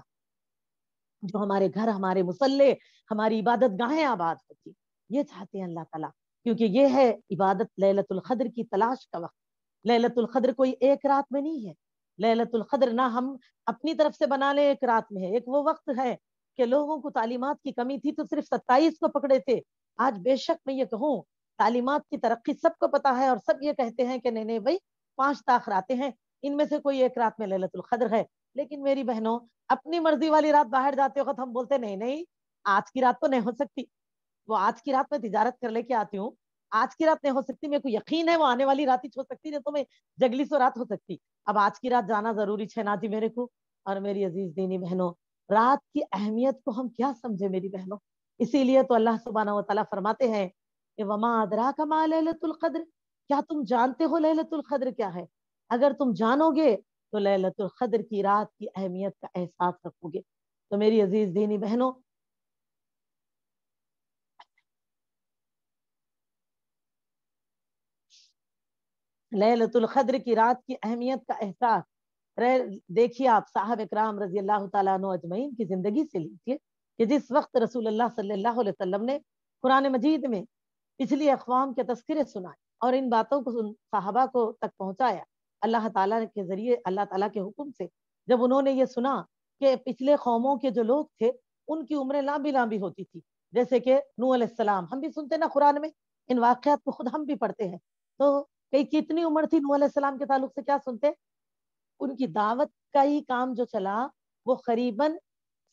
जो हमारे घर हमारे मुसल्ले हमारी इबादत गाहें आबाद होती ये चाहते हैं अल्लाह तला क्योंकि ये है इबादत लहलतुल खद्र की तलाश का वक्त लहलतुल खद्र कोई एक रात में नहीं है लहलतुल खद्र ना हम अपनी तरफ से बना लें एक रात में है एक वो वक्त है कि लोगों को तालीमत की कमी थी तो सिर्फ सत्ताईस को पकड़े थे आज बेशक मैं ये कहूँ तालीमत की तरक्की सबको पता है और सब ये कहते हैं कि नहीं नहीं भाई पांच ताख रातें हैं इनमें से कोई एक रात में ललतुल खद्र है लेकिन मेरी बहनों अपनी मर्जी वाली रात बाहर जाते वक्त हम बोलते नहीं नहीं आज की रात तो नहीं हो सकती वो आज की रात में तिजारत कर लेके आती हूँ आज की रात नहीं हो सकती मेरे को यकीन है वो आने वाली रात ही हो सकती नहीं तो मैं जगली सो रात हो सकती अब आज की रात जाना जरूरी छे ना जी मेरे को और मेरी अजीज दीनी बहनों रात की अहमियत को हम क्या समझे मेरी बहनों इसीलिए तो अल्लाह सुबाना वाली फरमाते हैं कि वमा अदरा का माँ लहलतुल्कद्र क्या तुम जानते हो लहलतुल्कद्र क्या है अगर तुम जानोगे तो ललतुल्क़द्र की रात की अहमियत का एहसास रखोगे तो मेरी अजीज दीनी बहनों लहलतुल्क़द्र की रात की अहमियत का एहसास देखिए आप साहब इकराम रजी अल्लाह तु अजमैन की ज़िंदगी से लीजिए कि जिस वक्त रसूल अल्लाह सल्लल्लाहु अलैहि वसल्लम ने कुरान मजीद में पिछली अकवाम के तस्करे सुनाए और इन बातों को साहबा को तक पहुँचाया अल्लाह ताला के ज़रिए अल्लाह ताला के हुक्म से जब उन्होंने ये सुना कि पिछले कौमों के जो लोग थे उनकी उम्रें लाभी लाभी होती थी जैसे कि नू अलैहिस्सलाम हम भी सुनते ना कुरान में इन वाक़ात को खुद हम भी पढ़ते हैं तो कई कितनी उम्र थी नू अलैहिस्सलाम के ताल्लुक से क्या सुनते उनकी दावत का ही काम जो चला वो करीबन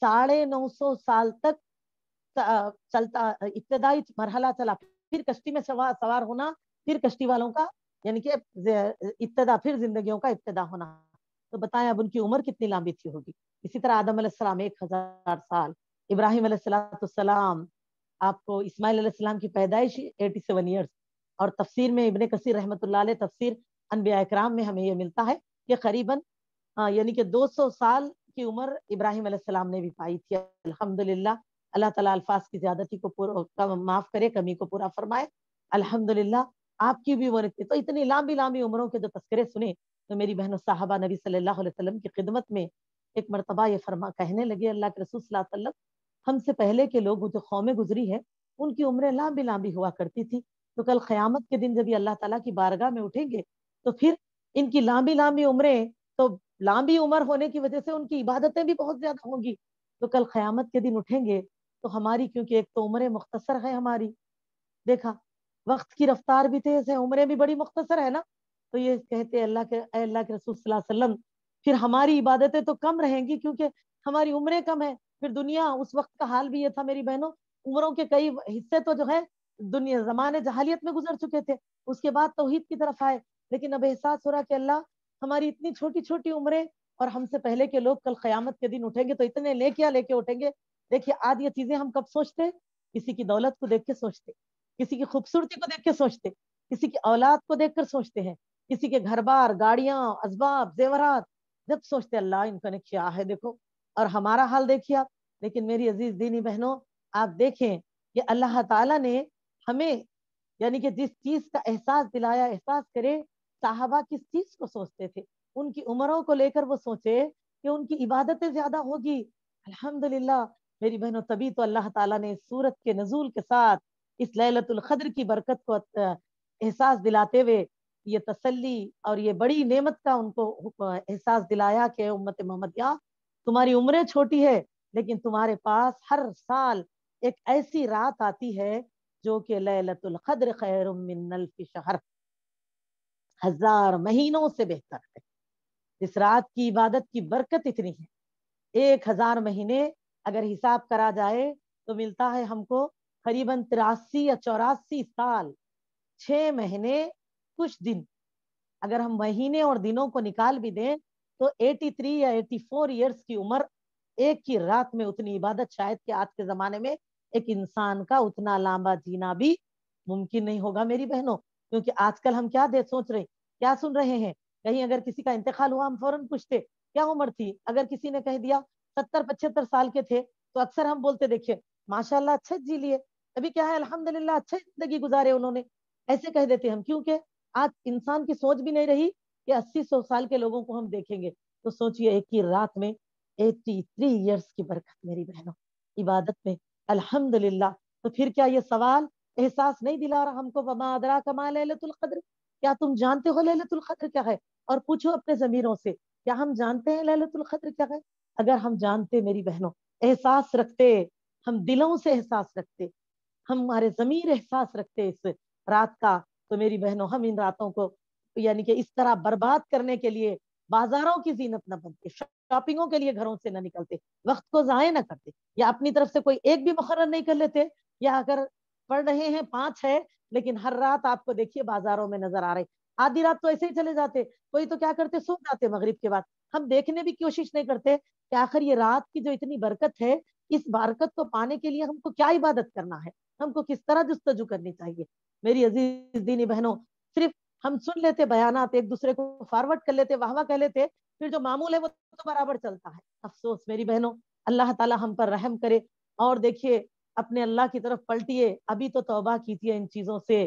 साढ़े नौ सौ साल तक चलता इब्तदाई मरहला चला फिर कश्ती में सवार होना फिर कश्ती वालों का यानी कि इब्तदा फिर जिंदगियों का इब्तदा होना तो बताएं अब उनकी उम्र कितनी लंबी थी होगी इसी तरह आदम एक हजार साल इब्राहिम सलाम आपको इस्माइल की पैदाइश सेवन ईयर्स और तफसीर में इबन कसीर रहमत तफसीर अनबिया कराम में हमें यह मिलता है कि करीबन यानी कि 200 साल की उम्र इब्राहिम सलाम ने भी पाई थी अल्हम्दुलिल्लाह अल्लाह ताला अल्फाज की ज्यादती को पूरा माफ़ करे कमी को पूरा फरमाए अल्हम्दुलिल्लाह आपकी भी उम्र इतनी तो इतनी लंबी लंबी उम्रों के जो तस्करे सुने तो मेरी बहनों साहबा नबी सल्लल्लाहु अलैहि वसल्लम की खिदमत में एक मरतबा ये फरमा कहने लगे अल्लाह के रसूल वसल्लम हमसे पहले के लोग जो कौमें गुजरी है उनकी उम्रें लंबी लंबी हुआ करती थी तो कल क़यामत के दिन जब ये अल्लाह ताला की बारगाह में उठेंगे तो फिर इनकी लंबी लंबी उम्रें तो लंबी उम्र होने की वजह से उनकी इबादतें भी बहुत ज़्यादा होंगी तो कल क़यामत के दिन उठेंगे तो हमारी क्योंकि एक तो उम्र मुख्तसर है हमारी देखा वक्त की रफ्तार भी तेज है उम्रें भी बड़ी मुख्तसर है ना तो ये कहते अल्लाह के अल्लाह के रसूल वसल्लम फिर हमारी इबादतें तो कम रहेंगी क्योंकि हमारी उम्रें कम है फिर दुनिया उस वक्त का हाल भी ये था मेरी बहनों उम्रों के कई हिस्से तो जो है दुनिया जमाने जहालियत में गुजर चुके थे उसके बाद तोहहीद की तरफ आए लेकिन अब एहसास हो रहा कि अल्लाह हमारी इतनी छोटी छोटी उम्रें और हमसे पहले के लोग कल क़यामत के दिन उठेंगे तो इतने लेके क्या लेके उठेंगे देखिए आज ये चीज़ें हम कब सोचते किसी की दौलत को देख के सोचते किसी की खूबसूरती को देख के सोचते किसी की औलाद को देख कर सोचते हैं किसी के घर बार गाड़ियां असबाब जेवरात जब सोचते अल्लाह इनको ने क्या है देखो और हमारा हाल देखिए आप लेकिन मेरी अजीज दीनी बहनों आप देखें कि अल्लाह ताला ने हमें यानी कि जिस चीज़ का एहसास दिलाया एहसास करे साहबा किस चीज़ को सोचते थे उनकी उम्रों को लेकर वो सोचे कि उनकी इबादतें ज़्यादा होगी अल्हम्दुलिल्लाह मेरी बहनों तभी तो अल्लाह ताला ने सूरत के नजूल के साथ इस लैलतुल खद्र की बरकत को एहसास दिलाते हुए ये तसल्ली और ये बड़ी नेमत का उनको एहसास दिलाया कि उम्मत मोहम्मदिया तुम्हारी उम्र छोटी है लेकिन तुम्हारे पास हर साल एक ऐसी रात आती है जो कि लैलतुल खद्र खैर शहर हजार महीनों से बेहतर है इस रात की इबादत की बरकत इतनी है एक हजार महीने अगर हिसाब करा जाए तो मिलता है हमको करीबन तिरासी या चौरासी साल छह महीने कुछ दिन अगर हम महीने और दिनों को निकाल भी दें तो 83 या 84 इयर्स की उम्र एक ही रात में उतनी इबादत शायद कि आज के जमाने में एक इंसान का उतना लंबा जीना भी मुमकिन नहीं होगा मेरी बहनों क्योंकि आजकल हम क्या दे सोच रहे क्या सुन रहे हैं कहीं अगर किसी का इंतकाल हुआ हम फौरन पूछते क्या उम्र थी अगर किसी ने कह दिया सत्तर पचहत्तर साल के थे तो अक्सर हम बोलते देखिए माशाल्लाह अच्छा जी लिए अभी क्या है अल्हम्दुलिल्लाह अच्छी जिंदगी गुजारे उन्होंने ऐसे कह देते हम क्योंकि आज इंसान की सोच भी नहीं रही कि अस्सी सौ साल के लोगों को हम देखेंगे तो सोचिए एक ही रात में एट्टी थ्री ईयर्स की बरकत मेरी बहनों इबादत में अल्हम्दुलिल्लाह तो फिर क्या ये सवाल एहसास नहीं दिला रहा हमको बमादरा कमा लहलतुल कद्र क्या तुम जानते हो लहलतुल कद्र क्या है और पूछो अपने जमीरों से क्या हम जानते हैं लहलतुल कद्र क्या है अगर हम जानते मेरी बहनों एहसास रखते हम दिलों से एहसास रखते हमारे ज़मीर एहसास रखते इस रात का तो मेरी बहनों हम इन रातों को यानी कि इस तरह बर्बाद करने के लिए बाजारों की जीनत न बनते शॉपिंगों के लिए घरों से न निकलते वक्त को जाये ना करते या अपनी तरफ से कोई एक भी मुखर नहीं कर लेते या अगर पढ़ रहे हैं पांच है लेकिन हर रात आपको देखिए बाजारों में नजर आ रहे आधी रात तो ऐसे ही चले जाते कोई तो क्या करते सो जाते मगरिब के बाद हम देखने भी कोशिश नहीं करते कि आखिर ये रात की जो इतनी बरकत है इस बरकत को पाने के लिए हमको क्या इबादत करना है हमको किस तरह जस्तजु करनी चाहिए मेरी अजीज दीनी बहनों सिर्फ हम सुन लेते बयान एक दूसरे को फॉरवर्ड कर लेते वाह वाह कह लेते फिर जो मामूल है वो तो बराबर चलता है अफसोस मेरी बहनों अल्लाह ताला हम पर रहम करे और देखिए अपने अल्लाह की तरफ पलटिए अभी तो तौबा कीजिए इन चीज़ों से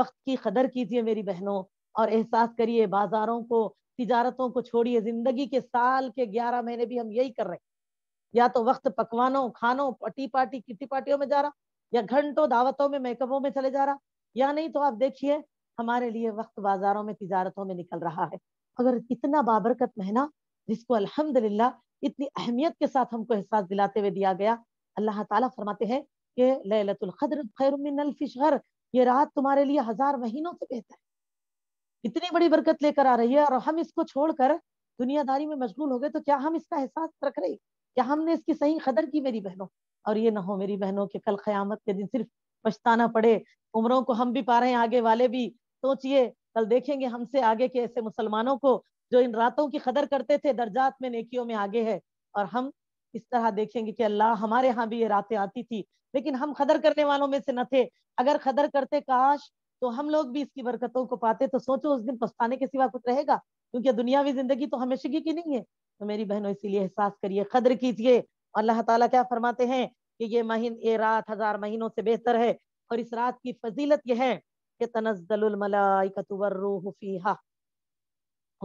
वक्त की कदर कीजिए मेरी बहनों और एहसास करिए बाजारों को तिजारतों को छोड़िए जिंदगी के साल के ग्यारह महीने भी हम यही कर रहे हैं या तो वक्त पकवानों खानों पटी पार्टी किटी पार्टियों में जा रहा या घंटों दावतों में मेकअपों में चले जा रहा या नहीं तो आप देखिए हमारे लिए वक्त बाजारों में तिजारतों में निकल रहा है अगर इतना बाबरकत महीना जिसको अल्हम्दुलिल्लाह इतनी अहमियत के साथ हमको एहसास दिलाते हुए दिया गया अल्लाह ताला फरमाते हैं कि लैलतुल खैर मिन शहर ये रात तुम्हारे लिए हजार महीनों से बेहतर है इतनी बड़ी बरकत लेकर आ रही है और हम इसको छोड़कर दुनियादारी में मशगूल हो गए तो क्या हम इसका एहसास रख रहे क्या हमने इसकी सही कदर की मेरी बहनों और ये ना हो मेरी बहनों के कल क़यामत के दिन सिर्फ पछताना पड़े उम्रों को हम भी पा रहे हैं आगे वाले भी सोचिए कल देखेंगे हमसे आगे के ऐसे मुसलमानों को जो इन रातों की कदर करते थे दर्जात में नेकियों में आगे है और हम इस तरह देखेंगे कि अल्लाह हमारे यहाँ भी ये रातें आती थी लेकिन हम कदर करने वालों में से न थे अगर कदर करते काश तो हम लोग भी इसकी बरकतों को पाते तो सोचो उस दिन पछताने के सिवा कुछ रहेगा क्योंकि दुनियावी जिंदगी तो हमेशगी की नहीं है तो मेरी बहनों इसीलिए एहसास करिए कदर कीजिए अल्लाह ताला क्या फरमाते हैं कि ये महीन ये रात हजार महीनों से बेहतर है और इस रात की फजीलत यह है कि तनजलमलाईकतुवर्रूहफीहा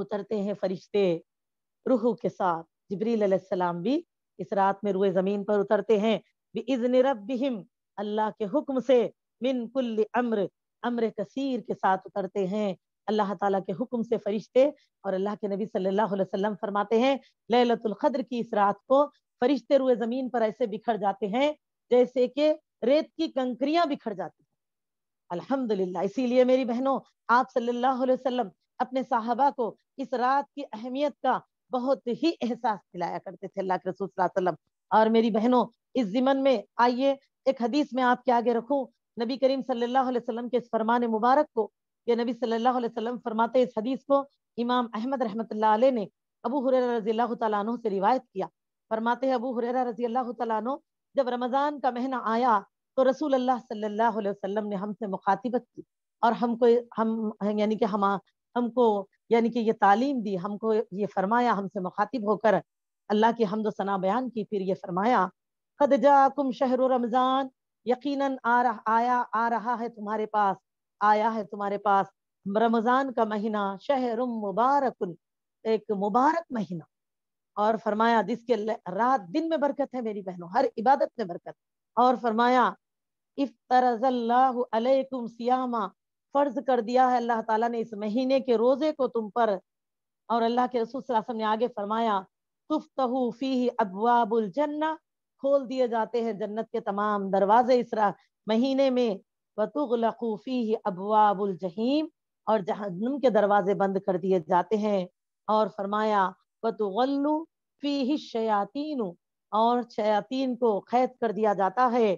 उतरते हैं फरिश्ते रूह के साथ जबरील सलाम भी इस रात में रुए जमीन पर उतरते हैं बिजन रबिहिम अल्लाह के हुक्म से मिन कुल अम्र अम्र कसीर के साथ उतरते हैं अल्लाह ताला के हुक्म से फरिश्ते और अल्लाह के नबी सल्लल्लाहु अलैहि वसल्लम फरमाते हैं लैलतुल कद्र की इस रात को फरिश्ते हुए जमीन पर ऐसे बिखर जाते हैं जैसे कि रेत की कंकरियां बिखर जाती हैं अल्हम्दुलिल्लाह इसीलिए मेरी बहनों आप सल्लल्लाहु अलैहि वसल्लम अपने साहबा को इस रात की अहमियत का बहुत ही एहसास दिलाया करते थे अल्लाह के रसूल वसल्लम और मेरी बहनों इस जिमन में आइए एक हदीस में आपके आगे रखूं नबी करीम सल्लल्लाहु अलैहि वसल्लम के इस फरमान मुबारक को ये नबी सल्लल्लाहु अलैहि वसल्लम फरमाते इस हदीस को इमाम अहमद रहमतुल्लाह अलैह ने अबू हुरैरा रजी अल्लाह से रिवायत किया फरमाते हैं अबू हुररा रजी अल्लाह तु जब रमज़ान का महीना आया तो रसूल अल्लाह सल्लल्लाहु अलैहि वसल्लम ने हमसे मुखातिबत की और हमको हम यानी कि हम हमको यानी कि ये तालीम दी हमको ये फरमाया हमसे मुखातिब होकर अल्लाह की हमद सना बयान की फिर ये फरमाया खदजा कुम शहर रमज़ान यकीनन आ रहा आया आ रहा है तुम्हारे पास आया है तुम्हारे पास रमज़ान का महीना शहर मुबारक एक मुबारक महीना और फरमाया जिसके रात दिन में बरकत है मेरी बहनों हर इबादत में बरकत और फरमाया इफ्तरजल्लाकुम सियामा फर्ज कर दिया है अल्लाह ताला ने इस महीने के रोजे को तुम पर और अल्लाह के रसूल ने आगे फरमाया तुफ्तहु फी अबवाबुल जन्ना खोल दिए जाते हैं जन्नत के तमाम दरवाजे इस महीने में वतुगलकूफी अबुआबुल जहीम और जहन्नुम के दरवाजे बंद कर दिए जाते हैं और फरमाया वतुगल्लु फीहि शयातीनु और शयातीन को कैद कर दिया जाता है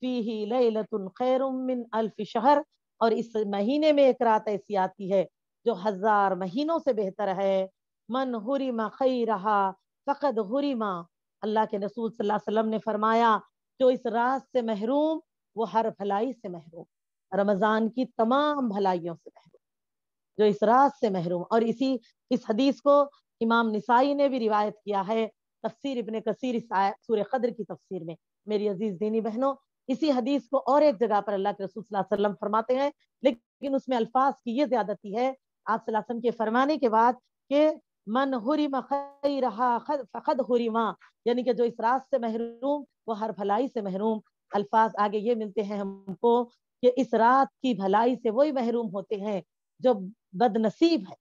फीहि लैलतुन खैरुम मिन अल्फ शहर और इस महीने में एक रात ऐसी आती है जो हजार महीनों से बेहतर है मन हुरिमा खैरहा फ़कद हुरिमा अल्लाह के रसूल सल्लल्लाहु अलैहि वसल्लम ने फरमाया जो इस रात से महरूम वो हर भलाई से महरूम रमज़ान की तमाम भलाइयों से महरूम जो इस रात से महरूम और इसी इस हदीस को इमाम निसाई ने भी रिवायत किया है तफसीर इबन कसीर सूर खदर की तफसीर में मेरी अजीज दीनी बहनों इसी हदीस को और एक जगह पर अल्लाह के रसूल वसल्लम फरमाते हैं लेकिन उसमें अल्फाज की ये ज्यादती है आप सलासम के फरमाने के बाद के मन हुरी खई रहा खद फखद माँ यानी कि जो इस रात से महरूम वो हर भलाई से महरूम अल्फाज आगे ये मिलते हैं हमको कि इस रात की भलाई से वही महरूम होते हैं जो बदनसीब है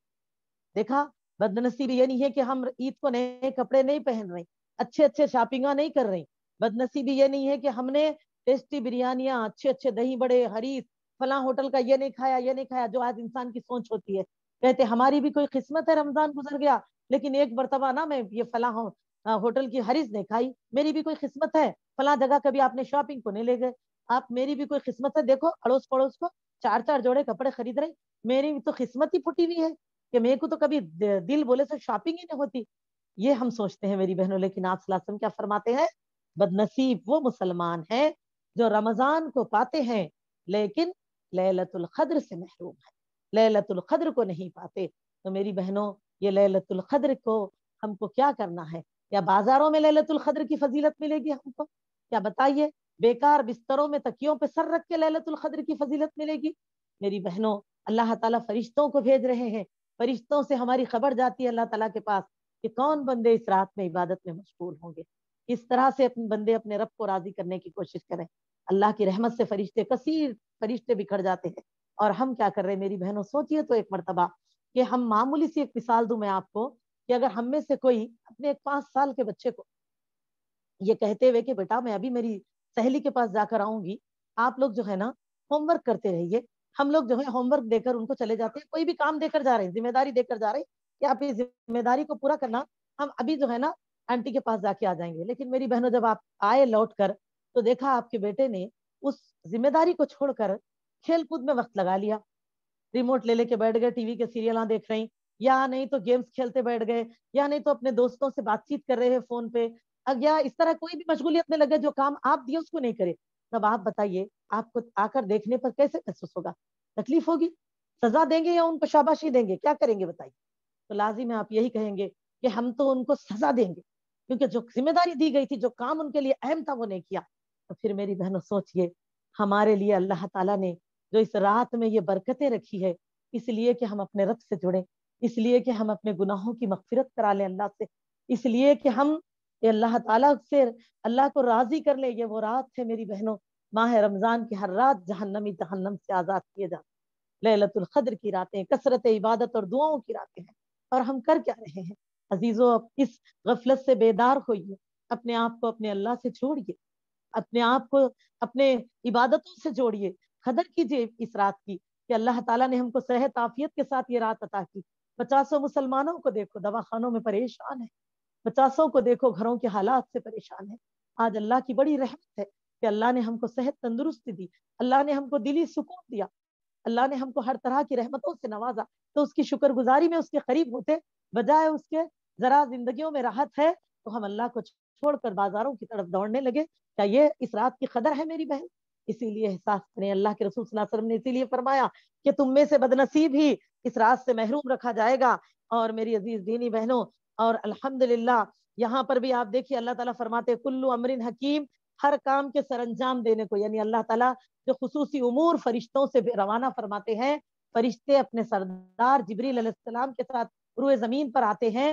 देखा बदनसीब ये नहीं है कि हम ईद को नए कपड़े नहीं पहन रहे अच्छे अच्छे शॉपिंगा नहीं कर रही बदनसीबी ये नहीं है कि हमने टेस्टी बिरयानियां अच्छे अच्छे दही बड़े हरीस फला होटल का ये नहीं खाया ये नहीं खाया जो आज इंसान की सोच होती है कहते हमारी भी कोई किस्मत है रमजान गुजर गया लेकिन एक मरतबा ना मैं ये फला हो, होटल की हरीस नहीं खाई मेरी भी कोई किस्मत है फला जगह कभी आपने शॉपिंग को नहीं ले गए आप मेरी भी कोई किस्मत है देखो अड़ोस पड़ोस को चार चार जोड़े कपड़े खरीद रहे मेरी भी तो किस्मत ही फुटी हुई है कि मेरे को तो कभी दिल बोले तो शॉपिंग ही नहीं होती ये हम सोचते हैं मेरी बहनों लेकिन आप सलासम क्या फरमाते हैं बदनसीब वो मुसलमान है जो रमजान को पाते हैं लेकिन लैलतुल खद्र से महरूम है लैलतुल खद्र को नहीं पाते तो मेरी बहनों ये लैलतुल खद्र को हमको क्या करना है या बाजारों में लैलतुल खद्र की फजीलत मिलेगी हमको क्या बताइए बेकार बिस्तरों में तकियों पे सर रख के लैलतुल खद्र की फजीलत मिलेगी मेरी बहनों अल्लाह ताला फरिश्तों को भेज रहे हैं फरिश्तों से हमारी खबर जाती है अल्लाह तला के पास कि कौन बंदे इस रात में इबादत में मशगूल होंगे इस तरह से अपने बंदे अपने रब को राजी करने की कोशिश करें अल्लाह की रहमत से फरिश्ते कसीर फरिश्ते बिखर जाते हैं और हम क्या कर रहे हैं मेरी बहनों सोचिए तो एक मरतबा कि हम मामूली सी एक मिसाल दूं मैं आपको कि अगर हम में से कोई अपने एक पांच साल के बच्चे को ये कहते हुए कि बेटा मैं अभी मेरी सहेली के पास जाकर आऊंगी आप लोग जो है ना होमवर्क करते रहिए हम लोग जो है होमवर्क देकर उनको चले जाते हैं कोई भी काम देकर जा रहे हैं जिम्मेदारी देकर जा रहे हैं कि आप इस जिम्मेदारी को पूरा करना हम अभी जो है ना आंटी के पास जाके आ जाएंगे लेकिन मेरी बहनों जब आप आए लौट कर तो देखा आपके बेटे ने उस जिम्मेदारी को छोड़कर खेल कूद में वक्त लगा लिया रिमोट ले लेके बैठ गए टीवी के सीरियल देख हैं या नहीं तो गेम्स खेलते बैठ गए या नहीं तो अपने दोस्तों से बातचीत कर रहे हैं फोन पे या इस तरह कोई भी मशगूलियत में लगे जो काम आप दिए उसको नहीं करे तब आप बताइए आपको आकर देखने पर कैसे महसूस होगा तकलीफ होगी सजा देंगे या उनको शाबाशी देंगे क्या करेंगे बताइए तो लाजिम है आप यही कहेंगे कि हम तो उनको सजा देंगे क्योंकि जो जिम्मेदारी दी गई थी जो काम उनके लिए अहम था वो नहीं किया तो फिर मेरी बहनों सोचिए हमारे लिए अल्लाह ताला ने जो इस रात में ये बरकतें रखी है इसलिए कि हम अपने रब से जुड़े इसलिए कि हम अपने गुनाहों की मफफरत करा लें अल्लाह से इसलिए कि हम ये अल्लाह ताला फिर अल्लाह को राजी कर ले ये वो रात है मेरी बहनों माह रमज़ान की हर रात जहन्नमी जहन्नम से आज़ाद किए जाते लहलतुल्कद्र की रातें कसरत इबादत और दुआओं की रातें हैं और हम कर क्या रहे हैं अजीज़ों अब इस गफलत से बेदार होइए अपने आप को अपने अल्लाह से छोड़िए अपने आप को अपने इबादतों से जोड़िए कदर कीजिए इस रात की कि अल्लाह ताला ने हमको सेहत आफियत के साथ ये रात अता की पचासों मुसलमानों को देखो दवाखानों में परेशान है पचासों को देखो घरों के हालात से परेशान है आज अल्लाह की बड़ी रहमत है कि अल्लाह ने हमको सेहत तंदुरुस्ती दी अल्लाह ने हमको दिली सुकून दिया अल्लाह ने हमको हर तरह की रहमतों से नवाजा तो उसकी शुक्रगुजारी में उसके करीब होते बजाय उसके जरा जिंदगियों में राहत है तो हम अल्लाह को छोड़कर बाजारों की तरफ दौड़ने लगे क्या ये इस रात की कदर है मेरी बहन इसीलिए एहसास करें अल्लाह के रसूल वसल्लम ने इसीलिए फरमाया कि तुम में से बदनसीब ही इस रात से महरूम रखा जाएगा और मेरी अजीज दीनी बहनों और अल्हम्दुलिल्लाह यहाँ पर भी आप देखिए अल्लाह ताला फरमाते कुल्लू अमरिन हकीम हर काम के सरंजाम देने को यानी अल्लाह ताला जो खसूसी उमूर फरिश्तों से रवाना फरमाते हैं फरिश्ते अपने सरदार जबरील के साथ रुए जमीन पर आते हैं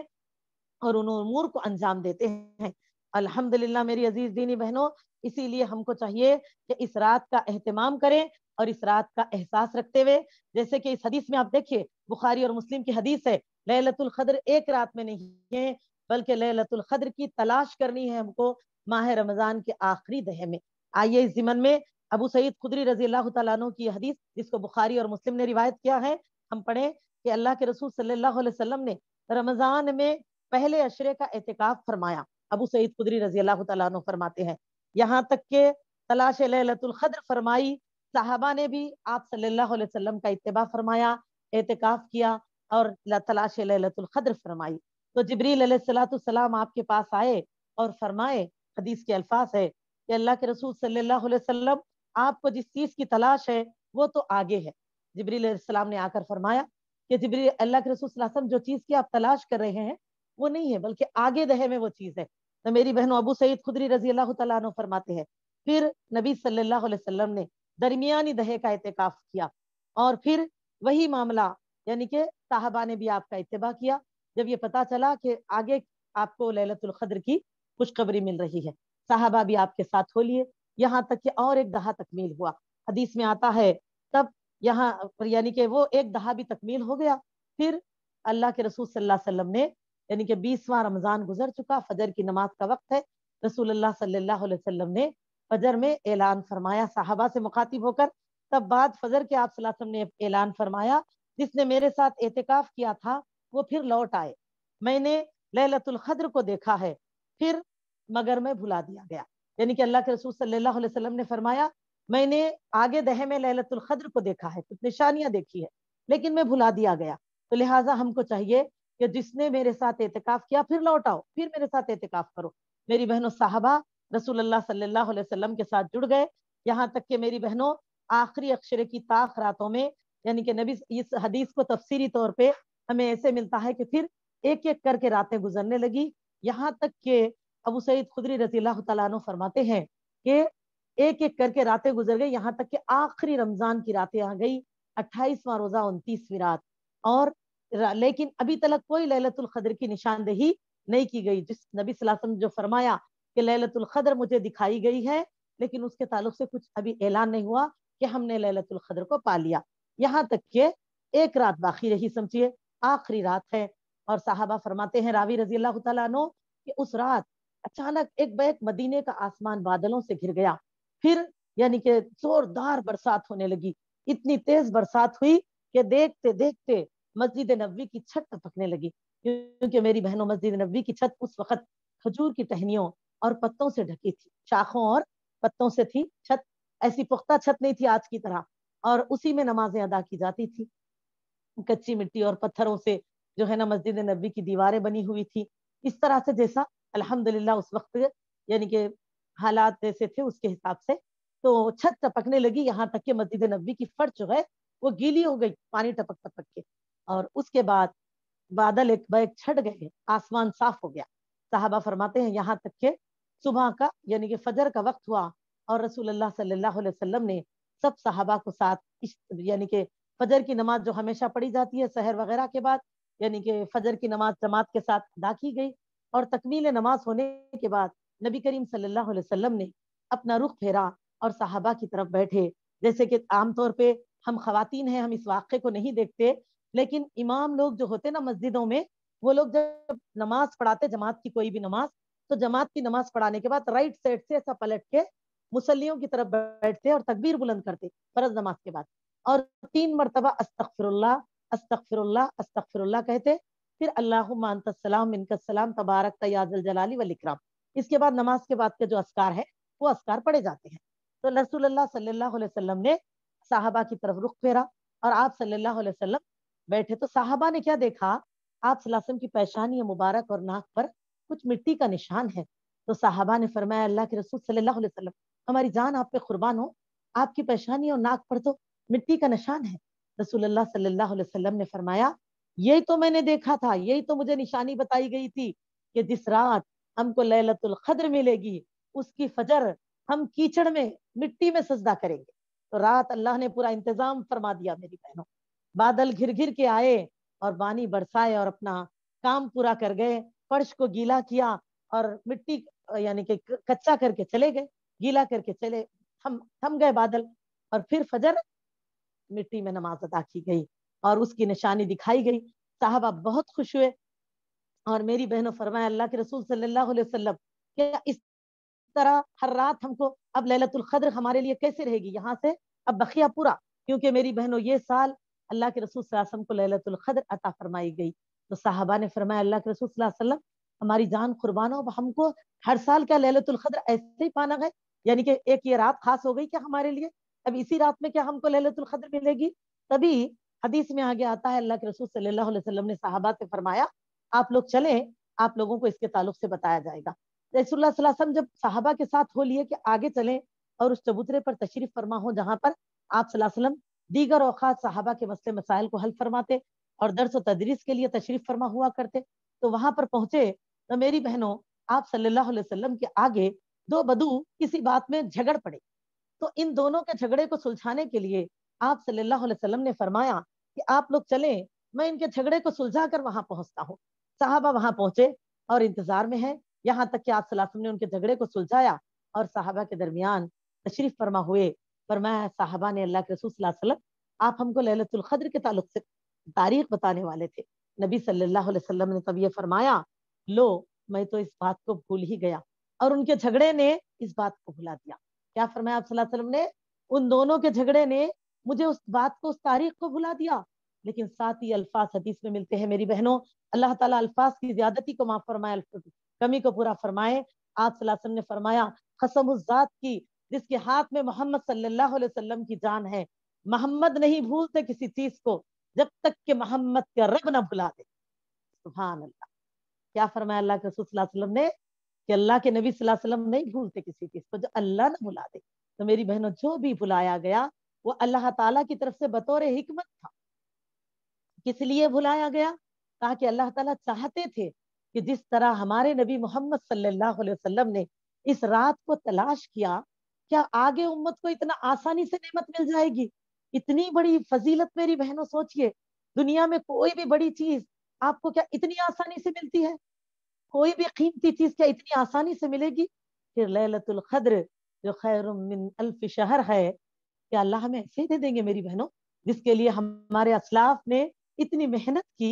और उन उमूर को अंजाम देते हैं अल्हम्दुलिल्लाह मेरी अजीज दीनी बहनों इसीलिए हमको चाहिए कि इस रात का अहतमाम करें और इस रात का एहसास रखते हुए जैसे कि इस हदीस में आप देखिए बुखारी और मुस्लिम की हदीस है लहलतुल कद्र एक रात में नहीं है बल्कि लहलतुल कद्र की तलाश करनी है हमको माह रमजान के आखिरी दहे में आइए इस जिमन में अबू सईद खुदरी रजी अल्लाह तु की हदीस जिसको बुखारी और मुस्लिम ने रिवायत किया है हम पढ़े कि अल्लाह के रसूल सल्लल्लाहु अलैहि वसल्लम ने रमजान में पहले अशरे का एहतिकाफ फरमाया अबू सईद खुदरी रजी अल्लाह तु फरमाते हैं यहाँ तक के तलाश लहलतुल कद्र फरमाई साहबा ने भी आप सल्लल्लाहु अलैहि का इतबा फरमाया एहतिकाफ किया और तलाश लतुल्खद्र फरमाई तो जबरी सलाम आपके पास आए और फरमाए हदीस के अल्फाज है कि अल्लाह के रसूल सल्लल्लाहु अलैहि वसल्लम आपको जिस चीज़ की तलाश है वो तो आगे है जबरील ने आकर फरमाया कि जबरी अल्लाह के रसूल वसल्लम जो चीज़ की आप तलाश कर रहे हैं वो नहीं है बल्कि आगे दहे में वो चीज़ है तो मेरी बहनों अबू सईद खुदरी रजी अल्लाह तु फरमाते हैं फिर नबी सल्लल्लाहु अलैहि वसल्लम ने दरमियानी दहे का एहतिकाफ किया और फिर वही मामला यानी कि साहबा ने भी आपका इतबा किया जब ये पता चला कि आगे आपको ललतुल कद्र की खुशखबरी मिल रही है साहबा भी आपके साथ हो लिए यहाँ तक कि और एक दहा तकमील हुआ हदीस में आता है तब यहाँ पर यानी कि वो एक दहा भी तकमील हो गया फिर अल्लाह के रसूल सल्लल्लाहु अलैहि वसल्लम ने यानी कि बीसवा रमज़ान गुजर चुका फजर की नमाज का वक्त है रसूल अल्लाह सल्लल्लाहु अलैहि वसल्लम ने फजर में ऐलान फरमाया साहबा से मुखातिब होकर तब बाद फजर के आप सल्लल्लाहु अलैहि वसल्लम ने ऐलान फरमाया जिसने मेरे साथ एहतिकाफ किया था वो फिर लौट आए मैंने लहलतुल खद्र को देखा है फिर मगर मैं भुला दिया गया यानी कि अल्लाह के रसूल सल्लल्लाहु अलैहि वसल्लम ने फरमाया मैंने आगे दह में लहलतुल खद्र को देखा है कुछ निशानियां देखी है लेकिन मैं भुला दिया गया तो लिहाजा हमको चाहिए कि जिसने मेरे साथ एहतिकाफ किया फिर लौट आओ फिर मेरे साथ एहतिकाफ करो मेरी बहनों साहबा रसूल अल्लाह सल्लल्लाहु अलैहि वसल्लम के साथ जुड़ गए यहाँ तक कि मेरी बहनों आखिरी अक्षर की ताख रातों में यानी कि नबी इस हदीस को तफसीरी तौर पे हमें ऐसे मिलता है कि फिर एक एक करके रातें गुजरने लगी यहाँ तक के अबू सईद खुदरी रजी तु फरमाते हैं कि एक एक करके रातें गुजर गई यहाँ तक कि आखिरी रमजान की रातें आ गई अट्ठाईसवां रोजा उनतीसवीं रात और लेकिन अभी तक कोई ललतुल कदर की निशानदेही नहीं की गई जिस नबी सलासम जो फरमाया कि ललतुल कदर मुझे दिखाई गई है लेकिन उसके ताल्लुक से कुछ अभी ऐलान नहीं हुआ कि हमने ललतुल कदर को पा लिया यहाँ तक के एक रात बाकी रही समझिए आखिरी रात है और साहबा फरमाते हैं रावी रजी अल्लाह तु कि उस रात अचानक एक बैक मदीने का आसमान बादलों से घिर गया फिर यानी कि जोरदार बरसात होने लगी इतनी तेज बरसात हुई कि देखते देखते मस्जिद नबी की छत टपकने लगी क्योंकि मेरी बहनों मस्जिद नबी की छत उस वक्त खजूर की टहनियों और पत्तों से ढकी थी शाखों और पत्तों से थी छत ऐसी पुख्ता छत नहीं थी आज की तरह और उसी में नमाजें अदा की जाती थी कच्ची मिट्टी और पत्थरों से जो है ना मस्जिद नबी की दीवारें बनी हुई थी इस तरह से जैसा अल्हम्दुलिल्लाह उस वक्त यानी कि हालात जैसे थे उसके हिसाब से तो छत टपकने लगी यहाँ तक कि मस्जिद नबी की फट जो है वो गीली हो गई पानी टपक टपक के और उसके बाद बादल एक बैग छट गए आसमान साफ हो गया साहबा फरमाते हैं यहाँ तक के सुबह का यानी कि फजर का वक्त हुआ और रसूल अल्लाह सल्लल्लाहु ने सब सहाबा को साथ यानी कि फजर की नमाज जो हमेशा पढ़ी जाती है शहर वगैरह के बाद यानी कि फजर की नमाज जमात के साथ अदा की गई और तकमील नमाज होने के बाद नबी करीम सल्लल्लाहु अलैहि वसल्लम ने अपना रुख फेरा और साहबा की तरफ बैठे जैसे कि आमतौर पे हम खातन हैं हम इस वाक़े को नहीं देखते लेकिन इमाम लोग जो होते ना मस्जिदों में वो लोग जब नमाज पढ़ाते जमात की कोई भी नमाज तो जमात की नमाज पढ़ाने के बाद राइट साइड से ऐसा पलट के मुसलियों की तरफ बैठते और तकबीर बुलंद करते फरज नमाज के बाद और तीन मरतबा अस्तफिरल्ला अस्तफिरल्ला अस्तफिरल्ला कहते फिर अल्लाह इनका सलाम तबारक तयाजल जलाली वलिक्राम इसके बाद नमाज के बाद के जो असकार है वो असकार पड़े जाते हैं तो रसूलुल्लाह ने साहबा की तरफ रुख फेरा और आप सल्लल्लाहु अलैहि वसल्लम बैठे तो साहबा ने क्या देखा आप सलासम की पेशानी मुबारक और नाक पर कुछ मिट्टी का निशान है तो साहबा ने फरमाया अल्लाह के रसूल सल्लल्लाहु अलैहि वसल्लम हमारी जान आप पे कुर्बान हो आपकी परेशानी और नाक पर तो मिट्टी का निशान है रसूलुल्लाह सल्लल्लाहु अलैहि वसल्लम ने फरमाया यही तो मैंने देखा था यही तो मुझे निशानी बताई गई थी कि जिस रात हमको लैलतुल खद्र मिलेगी उसकी फजर हम कीचड़ में मिट्टी में सजदा करेंगे तो रात अल्लाह ने पूरा इंतजाम फरमा दिया मेरी बहनों बादल घिर घिर के आए और पानी बरसाए और अपना काम पूरा कर गए फर्श को गीला किया और मिट्टी यानी कि कच्चा करके चले गए गीला करके चले थम थम गए बादल और फिर फजर मिट्टी में नमाज अदा की गई और उसकी निशानी दिखाई गई साहबा बहुत खुश हुए और मेरी बहनों फरमाया अल्लाह के रसूल सल्लल्लाहु अलैहि वसल्लम क्या इस तरह हर रात हमको अब ललतुल कद्र हमारे लिए कैसे रहेगी यहाँ से अब बखिया पूरा क्योंकि मेरी बहनों ये साल अल्लाह के रसूल वसम को ललतुल कद्र अता फरमाई गई तो साहबा ने फरमाया अल्लाह के रसूल वसल्लम हमारी जान कुर्बान हो हमको हर साल क्या ललतुल कद्र ऐसे ही पाना गए यानी कि एक ये रात खास हो गई क्या हमारे लिए अब इसी रात में क्या हमको लहलतुल कद्र मिलेगी तभी हदीस में आगे आता है अल्लाह के रसूल सल्लल्लाहु अलैहि वसल्लम ने साहबा से फरमाया आप लोग चले आप लोगों को इसके ताल्लुक से बताया जाएगा रसुल्ला जब साहबा के साथ हो लिए कि आगे चलें और उस चबूतरे पर तशरीफ फरमा हो जहाँ पर आप वसल्लम दीगर औकात साहबा के मसले मसाइल को हल फरमाते और दरस व तदरीस के लिए तशरीफ फरमा हुआ करते तो वहां पर पहुंचे तो मेरी बहनों आप सल्लल्लाहु अलैहि वसल्लम के आगे दो बधु किसी बात में झगड़ पड़े तो इन दोनों के झगड़े को सुलझाने के लिए आप सल्लल्लाहु अलैहि वसल्लम ने फरमाया कि आप लोग चले मैं इनके झगड़े को सुलझा कर वहां पहुंचता हूँ साहबा वहां पहुंचे और इंतजार में है यहाँ तक कि आप सलासम ने उनके झगड़े को सुलझाया और साहबा के दरमियान तशरीफ फरमा हुए फरमाया साहबा ने अल्लाह के रसूल वसल्लम आप हमको लहलतुल्खद्र के ताल्लुक से तारीख बताने वाले थे नबी सल्लल्लाहु अलैहि वसल्लम ने तब ये फरमाया लो मैं तो इस बात को भूल ही गया और उनके झगड़े ने इस बात को भुला दिया क्या फरमाया आप सल्लल्लाहु अलैहि वसल्लम ने उन दोनों के झगड़े ने मुझे उस बात को उस तारीख को भुला दिया लेकिन साथ ही अल्फाज हदीस में मिलते हैं मेरी बहनों अल्लाह ताला अल्फाज की ज्यादती को माफ फरमाए कमी को पूरा फरमाए आप वसल्लम ने फरमाया कसम उस जात की जिसके हाथ में मोहम्मद सल्लल्लाहु अलैहि वसल्लम की जान है मोहम्मद नहीं भूलते किसी चीज को जब तक के मोहम्मद का रब ना भुला दे सुबहान अल्लाह क्या फरमाया अल्लाह के रसूल ने कि अल्लाह के नबी वसल्लम नहीं भूलते किसी चीज़ को जो अल्लाह ना भुला दे तो मेरी बहनों जो भी भुलाया गया वो अल्लाह ताला की तरफ से बतौर हिकमत था किस लिए भुलाया गया ताकि अल्लाह ताला चाहते थे कि जिस तरह हमारे नबी मोहम्मद सल्लल्लाहु अलैहि वसल्लम ने इस रात को तलाश किया क्या आगे उम्मत को इतना आसानी से नेमत मिल जाएगी इतनी बड़ी फजीलत मेरी बहनों सोचिए दुनिया में कोई भी बड़ी चीज आपको क्या इतनी आसानी से मिलती है कोई भी कीमती चीज क्या इतनी आसानी से मिलेगी फिर लैलतुल खद्र जो खैर मिन अल्फ शहर है क्या अल्लाह हमें ऐसे दे देंगे मेरी बहनों जिसके लिए हमारे असलाफ ने इतनी मेहनत की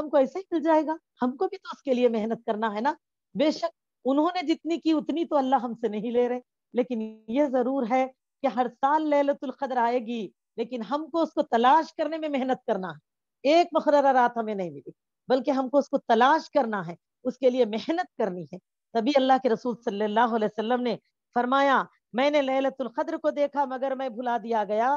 हमको ऐसे ही मिल जाएगा हमको भी तो उसके लिए मेहनत करना है ना बेशक उन्होंने जितनी की उतनी तो अल्लाह हमसे नहीं ले रहे लेकिन यह जरूर है कि हर साल लहलतुल कदर आएगी लेकिन हमको उसको तलाश करने में मेहनत करना है एक मकर रात हमें नहीं मिली बल्कि हमको उसको तलाश करना है उसके लिए मेहनत करनी है तभी अल्लाह के रसूल सल्लल्लाहु अलैहि वसल्लम ने फरमाया मैंने लहलतुल कद्र को देखा मगर मैं भुला दिया गया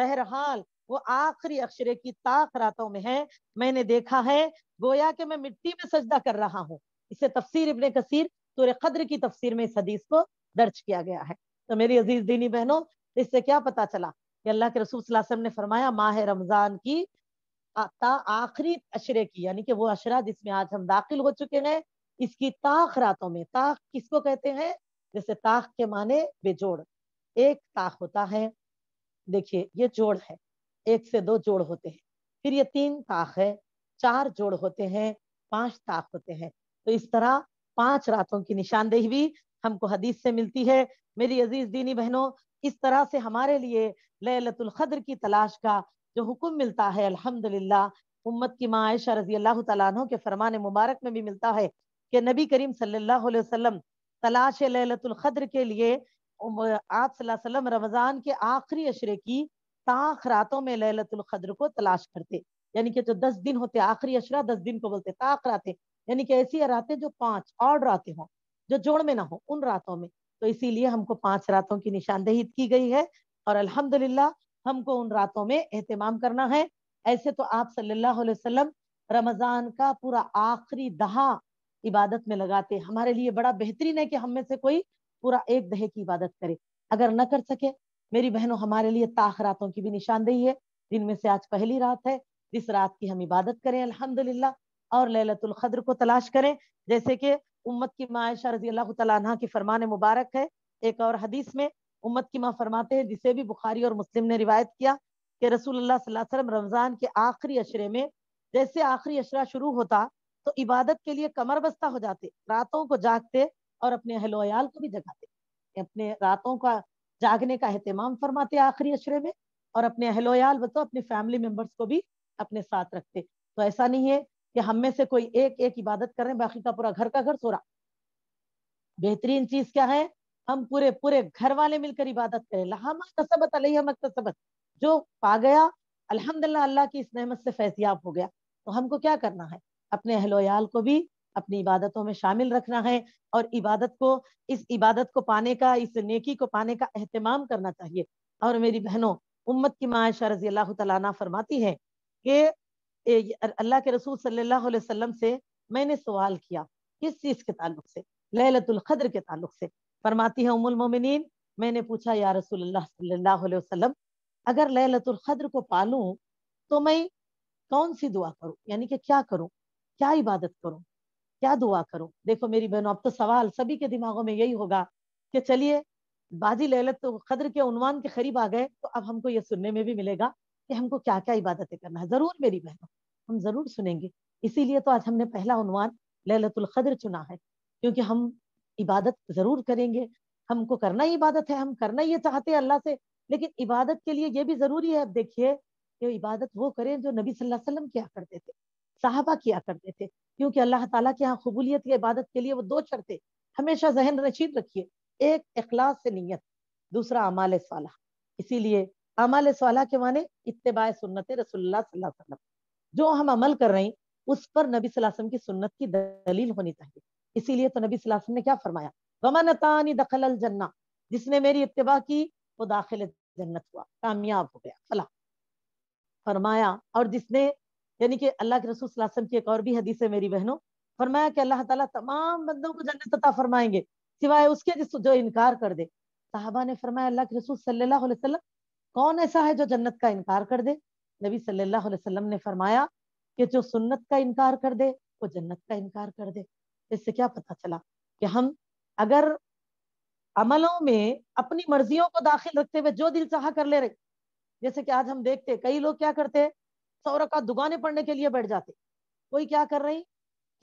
बहरहाल वो आखिरी अक्षरे की ताक रातों में है मैंने देखा है गोया के मैं मिट्टी में सजदा कर रहा हूँ इसे तफसीर इबन कसीर तुर कद्र की तफसीर में इस हदीस को दर्ज किया गया है तो मेरी अजीज दीनी बहनों इससे क्या पता चला कि अल्लाह के रसूल वसल्लम ने फरमाया माह रमजान की ता आखिरी अशरे की यानी कि वो अशरा जिसमें आज हम दाखिल हो चुके हैं इसकी ताख रातों में ताख किसको कहते हैं जैसे ताख के माने बेजोड़ एक ताख होता है देखिए ये जोड़ है एक से दो जोड़ होते हैं फिर ये तीन ताख है चार जोड़ होते हैं पांच ताक होते हैं तो इस तरह पांच रातों की निशानदेही भी हमको हदीस से मिलती है मेरी अजीज दीनी बहनों इस तरह से हमारे लिए लैलतुल की तलाश का जो हुक्म मिलता है अल्हम्दुलिल्लाह उम्मत की माँ आयशा रजी अल्लाह तु के फरमान मुबारक में भी मिलता है कि नबी करीम सल्लल्लाहु अलैहि वसल्लम तलाश लहलतुल्खद्र के लिए आप वसल्लम रमज़ान के आखिरी अशरे की ताख रातों में लहलतुल्खद्र को तलाश करते यानी कि जो दस दिन होते आखिरी अशरा दस दिन को बोलते ताक रातें यानी कि ऐसी रातें जो पांच और रातें हों जो जोड़ में ना हो उन रातों में तो इसीलिए हमको पांच रातों की निशानदेही की गई है और अल्हम्दुलिल्लाह हमको उन रातों में एहतमाम करना है ऐसे तो आप सल्लल्लाहु अलैहि वसल्लम रमज़ान का पूरा आखिरी दहा इबादत में लगाते हमारे लिए बड़ा बेहतरीन है कि हम में से कोई पूरा एक दहे की इबादत करे अगर न कर सके मेरी बहनों हमारे लिए ताख रातों की भी निशानदेही है जिनमें से आज पहली रात है जिस रात की हम इबादत करें अल्हम्दुलिल्लाह और ललतुल खद्र को तलाश करें जैसे कि उम्मत की मायशा रजी अल्लाह तला की फरमान मुबारक है एक और हदीस में उम्मत की माँ फरमाते हैं जिसे भी बुखारी और मुस्लिम ने रिवायत किया कि रसूल वसल्लम रमज़ान के आखिरी अशरे में जैसे आखिरी अशरा शुरू होता तो इबादत के लिए कमर बस्ता हो जाते रातों को जागते और अपने अहलोयाल को भी जगाते अपने रातों का जागने का अहतमाम फरमाते आखिरी अशरे में और अपने अहलोयाल बतो मतलब अपने फैमिली मेम्बर्स को भी अपने साथ रखते तो ऐसा नहीं है कि हम में से कोई एक एक इबादत कर रहे हैं बाकी का पूरा घर का घर सो रहा बेहतरीन चीज क्या है हम पूरे पूरे घर वाले मिलकर इबादत करें लहामा कसबत अलहमक कसबत जो पा गया अल्हम्दुलिल्लाह अल्लाह की इस नहमत से फैजियाब हो गया तो हमको क्या करना है अपने अहलोयाल को भी अपनी इबादतों में शामिल रखना है और इबादत को इस इबादत को पाने का इस नेकी को पाने का अहतमाम करना चाहिए और मेरी बहनों उम्मत की माँ आयशा रजी अल्लाह तला फरमाती है कि अल्लाह के रसूल सल्लल्लाहु अलैहि वसल्लम से मैंने सवाल किया किस चीज़ के ताल्लुक से लहलतुल के ताल्लुक से फरमाती है उमुल मोमिनीन मैंने पूछा या रसूलुल्लाह सल्लल्लाहु अलैहि वसल्लम अगर लैलतुल क़द्र को पालू तो मैं कौन सी दुआ करूं यानी कि क्या करूं क्या इबादत करूं क्या दुआ करूं देखो मेरी बहनों अब तो सवाल सभी के दिमागों में यही होगा कि चलिए बाजी लैलत तो कद्र के उनवान के करीब आ गए तो अब हमको ये सुनने में भी मिलेगा कि हमको क्या क्या इबादतें करना है जरूर मेरी बहनों हम जरूर सुनेंगे इसीलिए तो आज हमने पहला उनवान लैलतुल कद्र चुना है क्योंकि हम इबादत जरूर करेंगे हमको करना ही इबादत है हम करना ये चाहते हैं अल्लाह से लेकिन इबादत के लिए ये भी जरूरी है अब देखिए कि इबादत वो करें जो नबी सल्लल्लाहु अलैहि वसल्लम किया करते थे साहबा किया करते थे क्योंकि अल्लाह ताला के यहाँ कबूलियत की इबादत के लिए वो दो शर्तें हमेशा जहन रशीद रखिए एक अखलास से नीयत दूसरा अमाल साल इसीलिए अमाल साल के माने इतबा सुन्नत रसोल्ला वसल्लम जो हम अमल कर रहे हैं उस पर नबी वसल्लम की सुन्नत की दलील होनी चाहिए इसीलिए तो नबी वसल्लम ने क्या फरमाया वमनतानी दखल अल जन्ना जिसने मेरी इतबा की वो दाखिल जन्नत हुआ कामयाब हो गया फला फरमाया और जिसने यानी कि अल्लाह के रसूल की एक और भी हदीस है मेरी बहनों फरमाया कि अल्लाह ताला तमाम बंदों को जन्नत अता फरमाएंगे सिवाय उसके जिस जो इनकार कर दे साहबा ने फरमाया अल्लाह के रसूल सल्लल्लाहु अलैहि वसल्लम कौन ऐसा है जो जन्नत का इनकार कर दे नबी सल्लल्लाहु अलैहि वसल्लम ने फरमाया कि जो सुन्नत का इनकार कर दे वो जन्नत का इनकार कर दे इससे क्या पता चला कि हम अगर अमलों में अपनी मर्जियों को दाखिल रखते हुए जो दिल चाह कर ले रहे जैसे कि आज हम देखते कई लोग क्या करते सौ रकात दुकानें पढ़ने के लिए बैठ जाते कोई क्या कर रही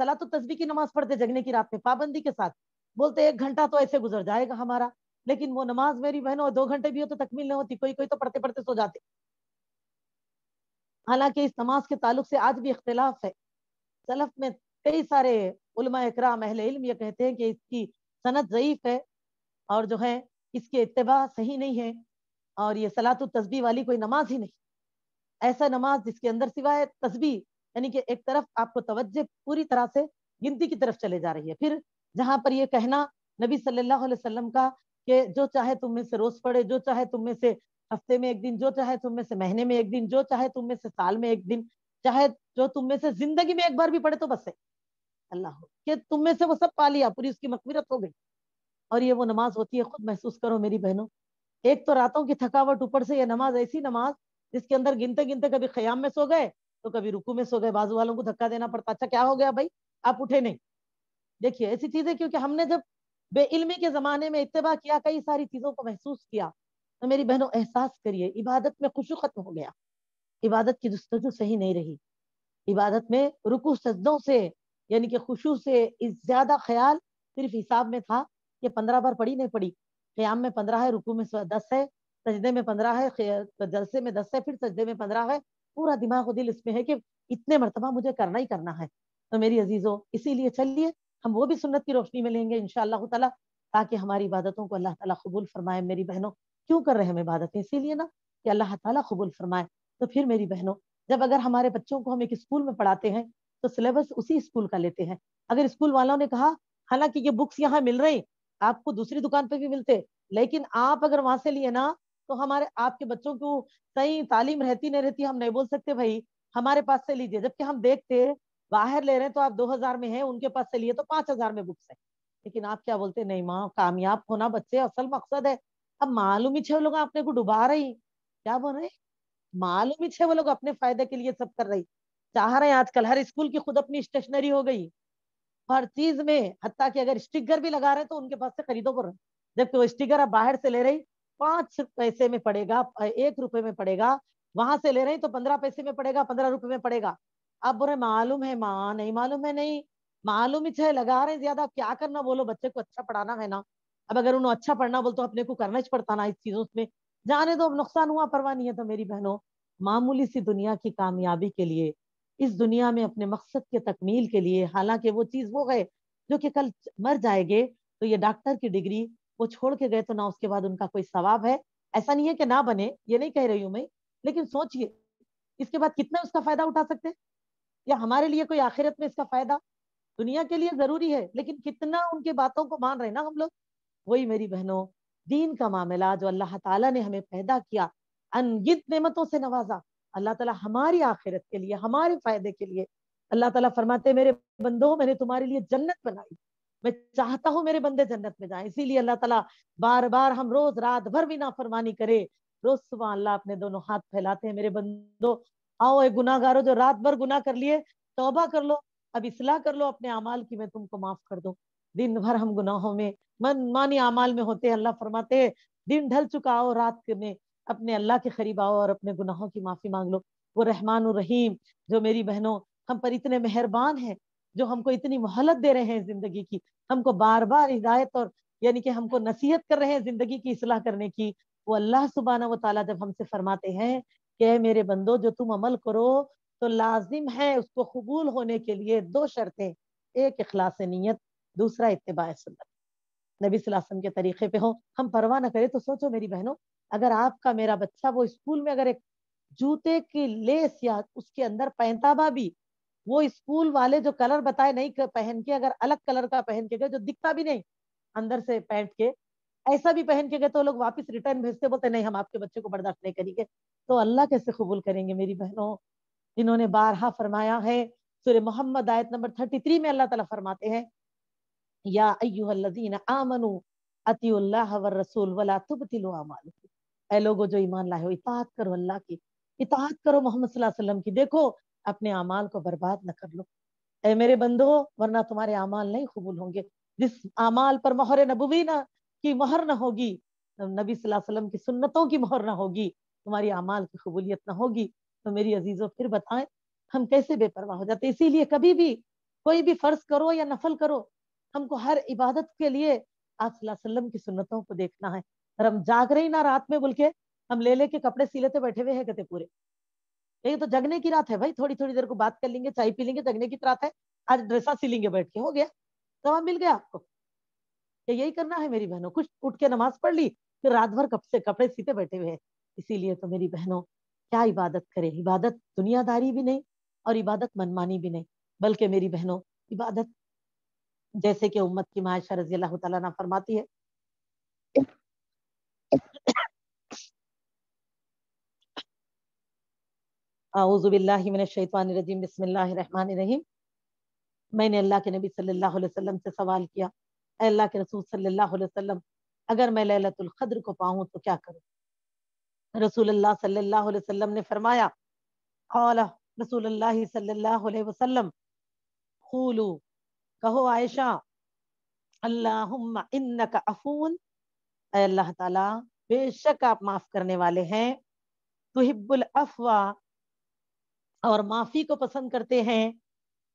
सला तो तस्वीर की नमाज पढ़ते जगने की रात में पाबंदी के साथ बोलते एक घंटा तो ऐसे गुजर जाएगा हमारा लेकिन वो नमाज मेरी बहनों और दो घंटे भी हो तो तकमील नहीं होती कोई कोई तो पढ़ते पढ़ते सो जाते हालांकि इस नमाज के ताल्लुक से आज भी इख्तलाफ है सलफ में कई सारे उलमा इकराम अहल इल्म ये कहते हैं कि इसकी सनत ज़यीफ़ है और जो है इसके इतबा सही नहीं है और ये सलात तस्बी वाली कोई नमाज ही नहीं ऐसा नमाज जिसके अंदर सिवाय तस्बी यानी कि एक तरफ आपको तवज्जह पूरी तरह से गिनती की तरफ चले जा रही है फिर जहाँ पर ये कहना नबी सल्लल्लाहु अलैहि वसल्लम का कि जो चाहे तुम में से रोज पढ़े जो चाहे तुम में से हफ्ते में एक दिन जो चाहे तुम में से महीने में एक दिन जो चाहे तुम में से साल में एक दिन चाहे जो तुम में से जिंदगी में एक बार भी पढ़े तो बस है अल्लाह कि तुम में से वो सब पा लिया पूरी उसकी मकबरत हो गई और ये वो नमाज होती है खुद महसूस करो मेरी बहनों एक तो रातों की थकावट ऊपर से ये नमाज ऐसी नमाज जिसके अंदर गिनते गिनते कभी खयाम में सो गए तो कभी रुकू में सो गए बाजू वालों को धक्का देना पड़ता अच्छा क्या हो गया भाई आप उठे नहीं देखिए ऐसी चीजें क्योंकि हमने जब बेइल्मी के जमाने में इतबा किया कई सारी चीजों को महसूस किया तो मेरी बहनों एहसास करिए इबादत में खुशू खत्म हो गया इबादत की जस्तजू सही नहीं रही इबादत में रुकू सजदों से यानी कि खुशू से इस ज्यादा ख्याल सिर्फ हिसाब में था कि पंद्रह बार पढ़ी नहीं पढ़ी क्याम में पंद्रह है रुकू में दस है सजदे में पंद्रह है जलसे में दस है फिर सजदे में पंद्रह है पूरा दिमाग दिल इसमें है कि इतने मरतबा मुझे करना ही करना है तो मेरी अजीजों इसीलिए चलिए हम वो भी सुन्नत की रोशनी में लेंगे इन ताला ताकि हमारी इबादतों को अल्लाह ताला कबूल फरमाए मेरी बहनों क्यों कर रहे हैं हम इबादतें इसीलिए ना कि अल्लाह ताला कबूल फरमाए तो फिर मेरी बहनों जब अगर हमारे बच्चों को हम एक स्कूल में पढ़ाते हैं तो सिलेबस उसी स्कूल का लेते हैं अगर स्कूल वालों ने कहा हालांकि ये बुक्स यहाँ मिल रही आपको दूसरी दुकान पर भी मिलते लेकिन आप अगर वहां से लिए ना तो हमारे आपके बच्चों को सही तालीम रहती नहीं रहती हम नहीं बोल सकते भाई हमारे पास से लीजिए जबकि हम देखते बाहर ले रहे हैं तो आप 2000 में है उनके पास से लिए तो 5000 में बुक्स है लेकिन आप क्या बोलते नहीं माँ कामयाब होना बच्चे असल मकसद है अब मालूम ही छह लोग अपने को डुबा रही क्या बोल रहे मालूम ही छह वो लोग अपने फायदे के लिए सब कर रही चाह रहे हैं आजकल हर स्कूल की खुद अपनी स्टेशनरी हो गई हर चीज में हती कि अगर स्टिकर भी लगा रहे हैं तो उनके पास से खरीदो पर जबकि वो स्टिकर आप बाहर से ले रही पांच पैसे में पड़ेगा एक रुपए में पड़ेगा वहां से ले रही तो पंद्रह पैसे में पड़ेगा पंद्रह रुपए में पड़ेगा अब बोरे मालूम है माँ नहीं मालूम है नहीं मालूम ही है लगा रहे ज्यादा क्या करना बोलो बच्चे को अच्छा पढ़ाना है ना अब अगर उन्होंने अच्छा पढ़ना बोल तो अपने को करना ही पड़ता ना इस चीजों में जाने दो अब नुकसान हुआ परवाह नहीं है तो मेरी बहनों मामूली सी दुनिया की कामयाबी के लिए इस दुनिया में अपने मकसद के तकमील के लिए हालांकि वो चीज़ वो गए जो कि कल मर जाएंगे तो ये डॉक्टर की डिग्री वो छोड़ के गए तो ना उसके बाद उनका कोई सवाब है ऐसा नहीं है कि ना बने ये नहीं कह रही हूं मैं लेकिन सोचिए इसके बाद कितना उसका फायदा उठा सकते हैं या हमारे लिए कोई आखिरत में इसका फायदा दुनिया के लिए जरूरी है लेकिन कितना उनके बातों को मान रहे ना हम लोग वही मेरी बहनों दीन का मामला जो अल्लाह ताला ने हमें पैदा किया अनगित नेमतों से नवाजा अल्लाह ताला हमारी आखिरत के लिए हमारे फायदे के लिए अल्लाह ताला फरमाते मेरे बंदो मैंने तुम्हारे लिए जन्नत बनाई मैं चाहता हूँ मेरे बंदे जन्नत में जाए इसीलिए अल्लाह ताला बार बार हम रोज रात भर भी फरमानी करे रोज सुबह अल्लाह अपने दोनों हाथ फैलाते हैं मेरे बंदो आओ ए गुनागारो जो रात भर गुना कर लिए तोबा कर लो अब इसलाह कर लो अपने अमाल की मैं तुमको माफ कर दू दिन भर हम गुनाहों में मन मानी अमाल में होते हैं अल्लाह फरमाते दिन ढल चुका हो रात में अपने अल्लाह के करीब आओ और अपने गुनाहों की माफ़ी मांग लो वो रहमान और रहीम जो मेरी बहनों हम पर इतने मेहरबान हैं जो हमको इतनी मोहलत दे रहे हैं ज़िंदगी की हमको बार बार हिदायत और यानी कि हमको नसीहत कर रहे हैं ज़िंदगी की असलाह करने की वो अल्लाह सुबाना व ताली जब हमसे फरमाते हैं कि मेरे बंदो जो तुम अमल करो तो लाजिम है उसको कबूल होने के लिए दो शर्तें एक अखलास नीयत दूसरा इतबा सुनत नबी सलासम के तरीके पे हो हम परवाह ना करें तो सोचो मेरी बहनों अगर आपका मेरा बच्चा वो स्कूल में अगर एक जूते की लेस या उसके अंदर पैंताबा भी वो स्कूल वाले जो कलर बताए नहीं पहन के अगर अलग कलर का पहन के गए जो दिखता भी नहीं अंदर से पैंट के ऐसा भी पहन के गए तो लोग वापस रिटर्न भेजते बोलते नहीं हम आपके बच्चे को बर्दाश्त नहीं करेंगे तो अल्लाह कैसे कबूल करेंगे मेरी बहनों इन्होंने बारहा फरमाया है सूर्य मोहम्मद आयत नंबर थर्टी थ्री में अल्लाह तला फरमाते हैं या अयुहल्लजीन आमनु रसूल वला तुबतिलु लोगो जो ईमान लाए हो करो अल्लाह की करो मोहम्मद सल्लल्लाहु अलैहि वसल्लम की देखो अपने अमाल को बर्बाद न कर लो ए मेरे बंदो वरना तुम्हारे अमाल नहीं कबूल होंगे जिस अमाल पर मोहर नबुवी ना की मोहर ना होगी नबी वसल्लम की सुन्नतों की मोहर ना होगी तुम्हारी अमाल की कबूलियत ना होगी तो मेरी अजीजों फिर बताएं हम कैसे बेपरवाह हो जाते इसीलिए कभी भी कोई भी फर्ज करो या नफल करो हमको हर इबादत के लिए आप वसल्लम की सुन्नतों को देखना है और हम जाग रहे ना रात में बोल के हम ले लेके कपड़े सी लेते बैठे हुए हैं कहते पूरे ये तो जगने की रात है भाई थोड़ी थोड़ी देर को बात कर लेंगे चाय पी लेंगे जगने की रात है आज ड्रेसा सी लेंगे बैठ के हो गया तमाम मिल गया आपको तो यही करना है मेरी बहनों कुछ उठ के नमाज पढ़ ली फिर रात भर कब से कपड़े सीते बैठे हुए हैं इसीलिए तो मेरी बहनों क्या इबादत करे इबादत दुनियादारी भी नहीं और इबादत मनमानी भी नहीं बल्कि मेरी बहनों इबादत जैसे कि उम्मत की महाशा रजी अल्लाह तला फरमाती है मैंने अल्लाह के नबी सल्लल्लाहु अलैहि वसल्लम से सवाल किया अल्लाह के रसूल सल्लल्लाहु अलैहि वसल्लम अगर मैं लैलतुल क़द्र को पाऊँ तो क्या करूँ रसूल अल्लाह सल्लल्लाहु अलैहि वसल्लम ने फरमाया रसूल अल्लाह सल्लल्लाहु अलैहि वसल्लम खूलू कहो आयशा अल्लाह का अफून अल्लाह ताला बेशक आप माफ करने वाले हैं तुहिब्बुल अफवा और माफी को पसंद करते हैं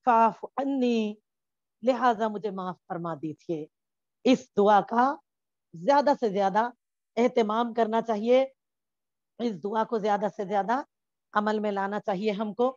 फाफ अन्नी लिहाजा मुझे माफ फरमा दीजिए इस दुआ का ज्यादा से ज्यादा एहतमाम करना चाहिए इस दुआ को ज्यादा से ज्यादा अमल में लाना चाहिए हमको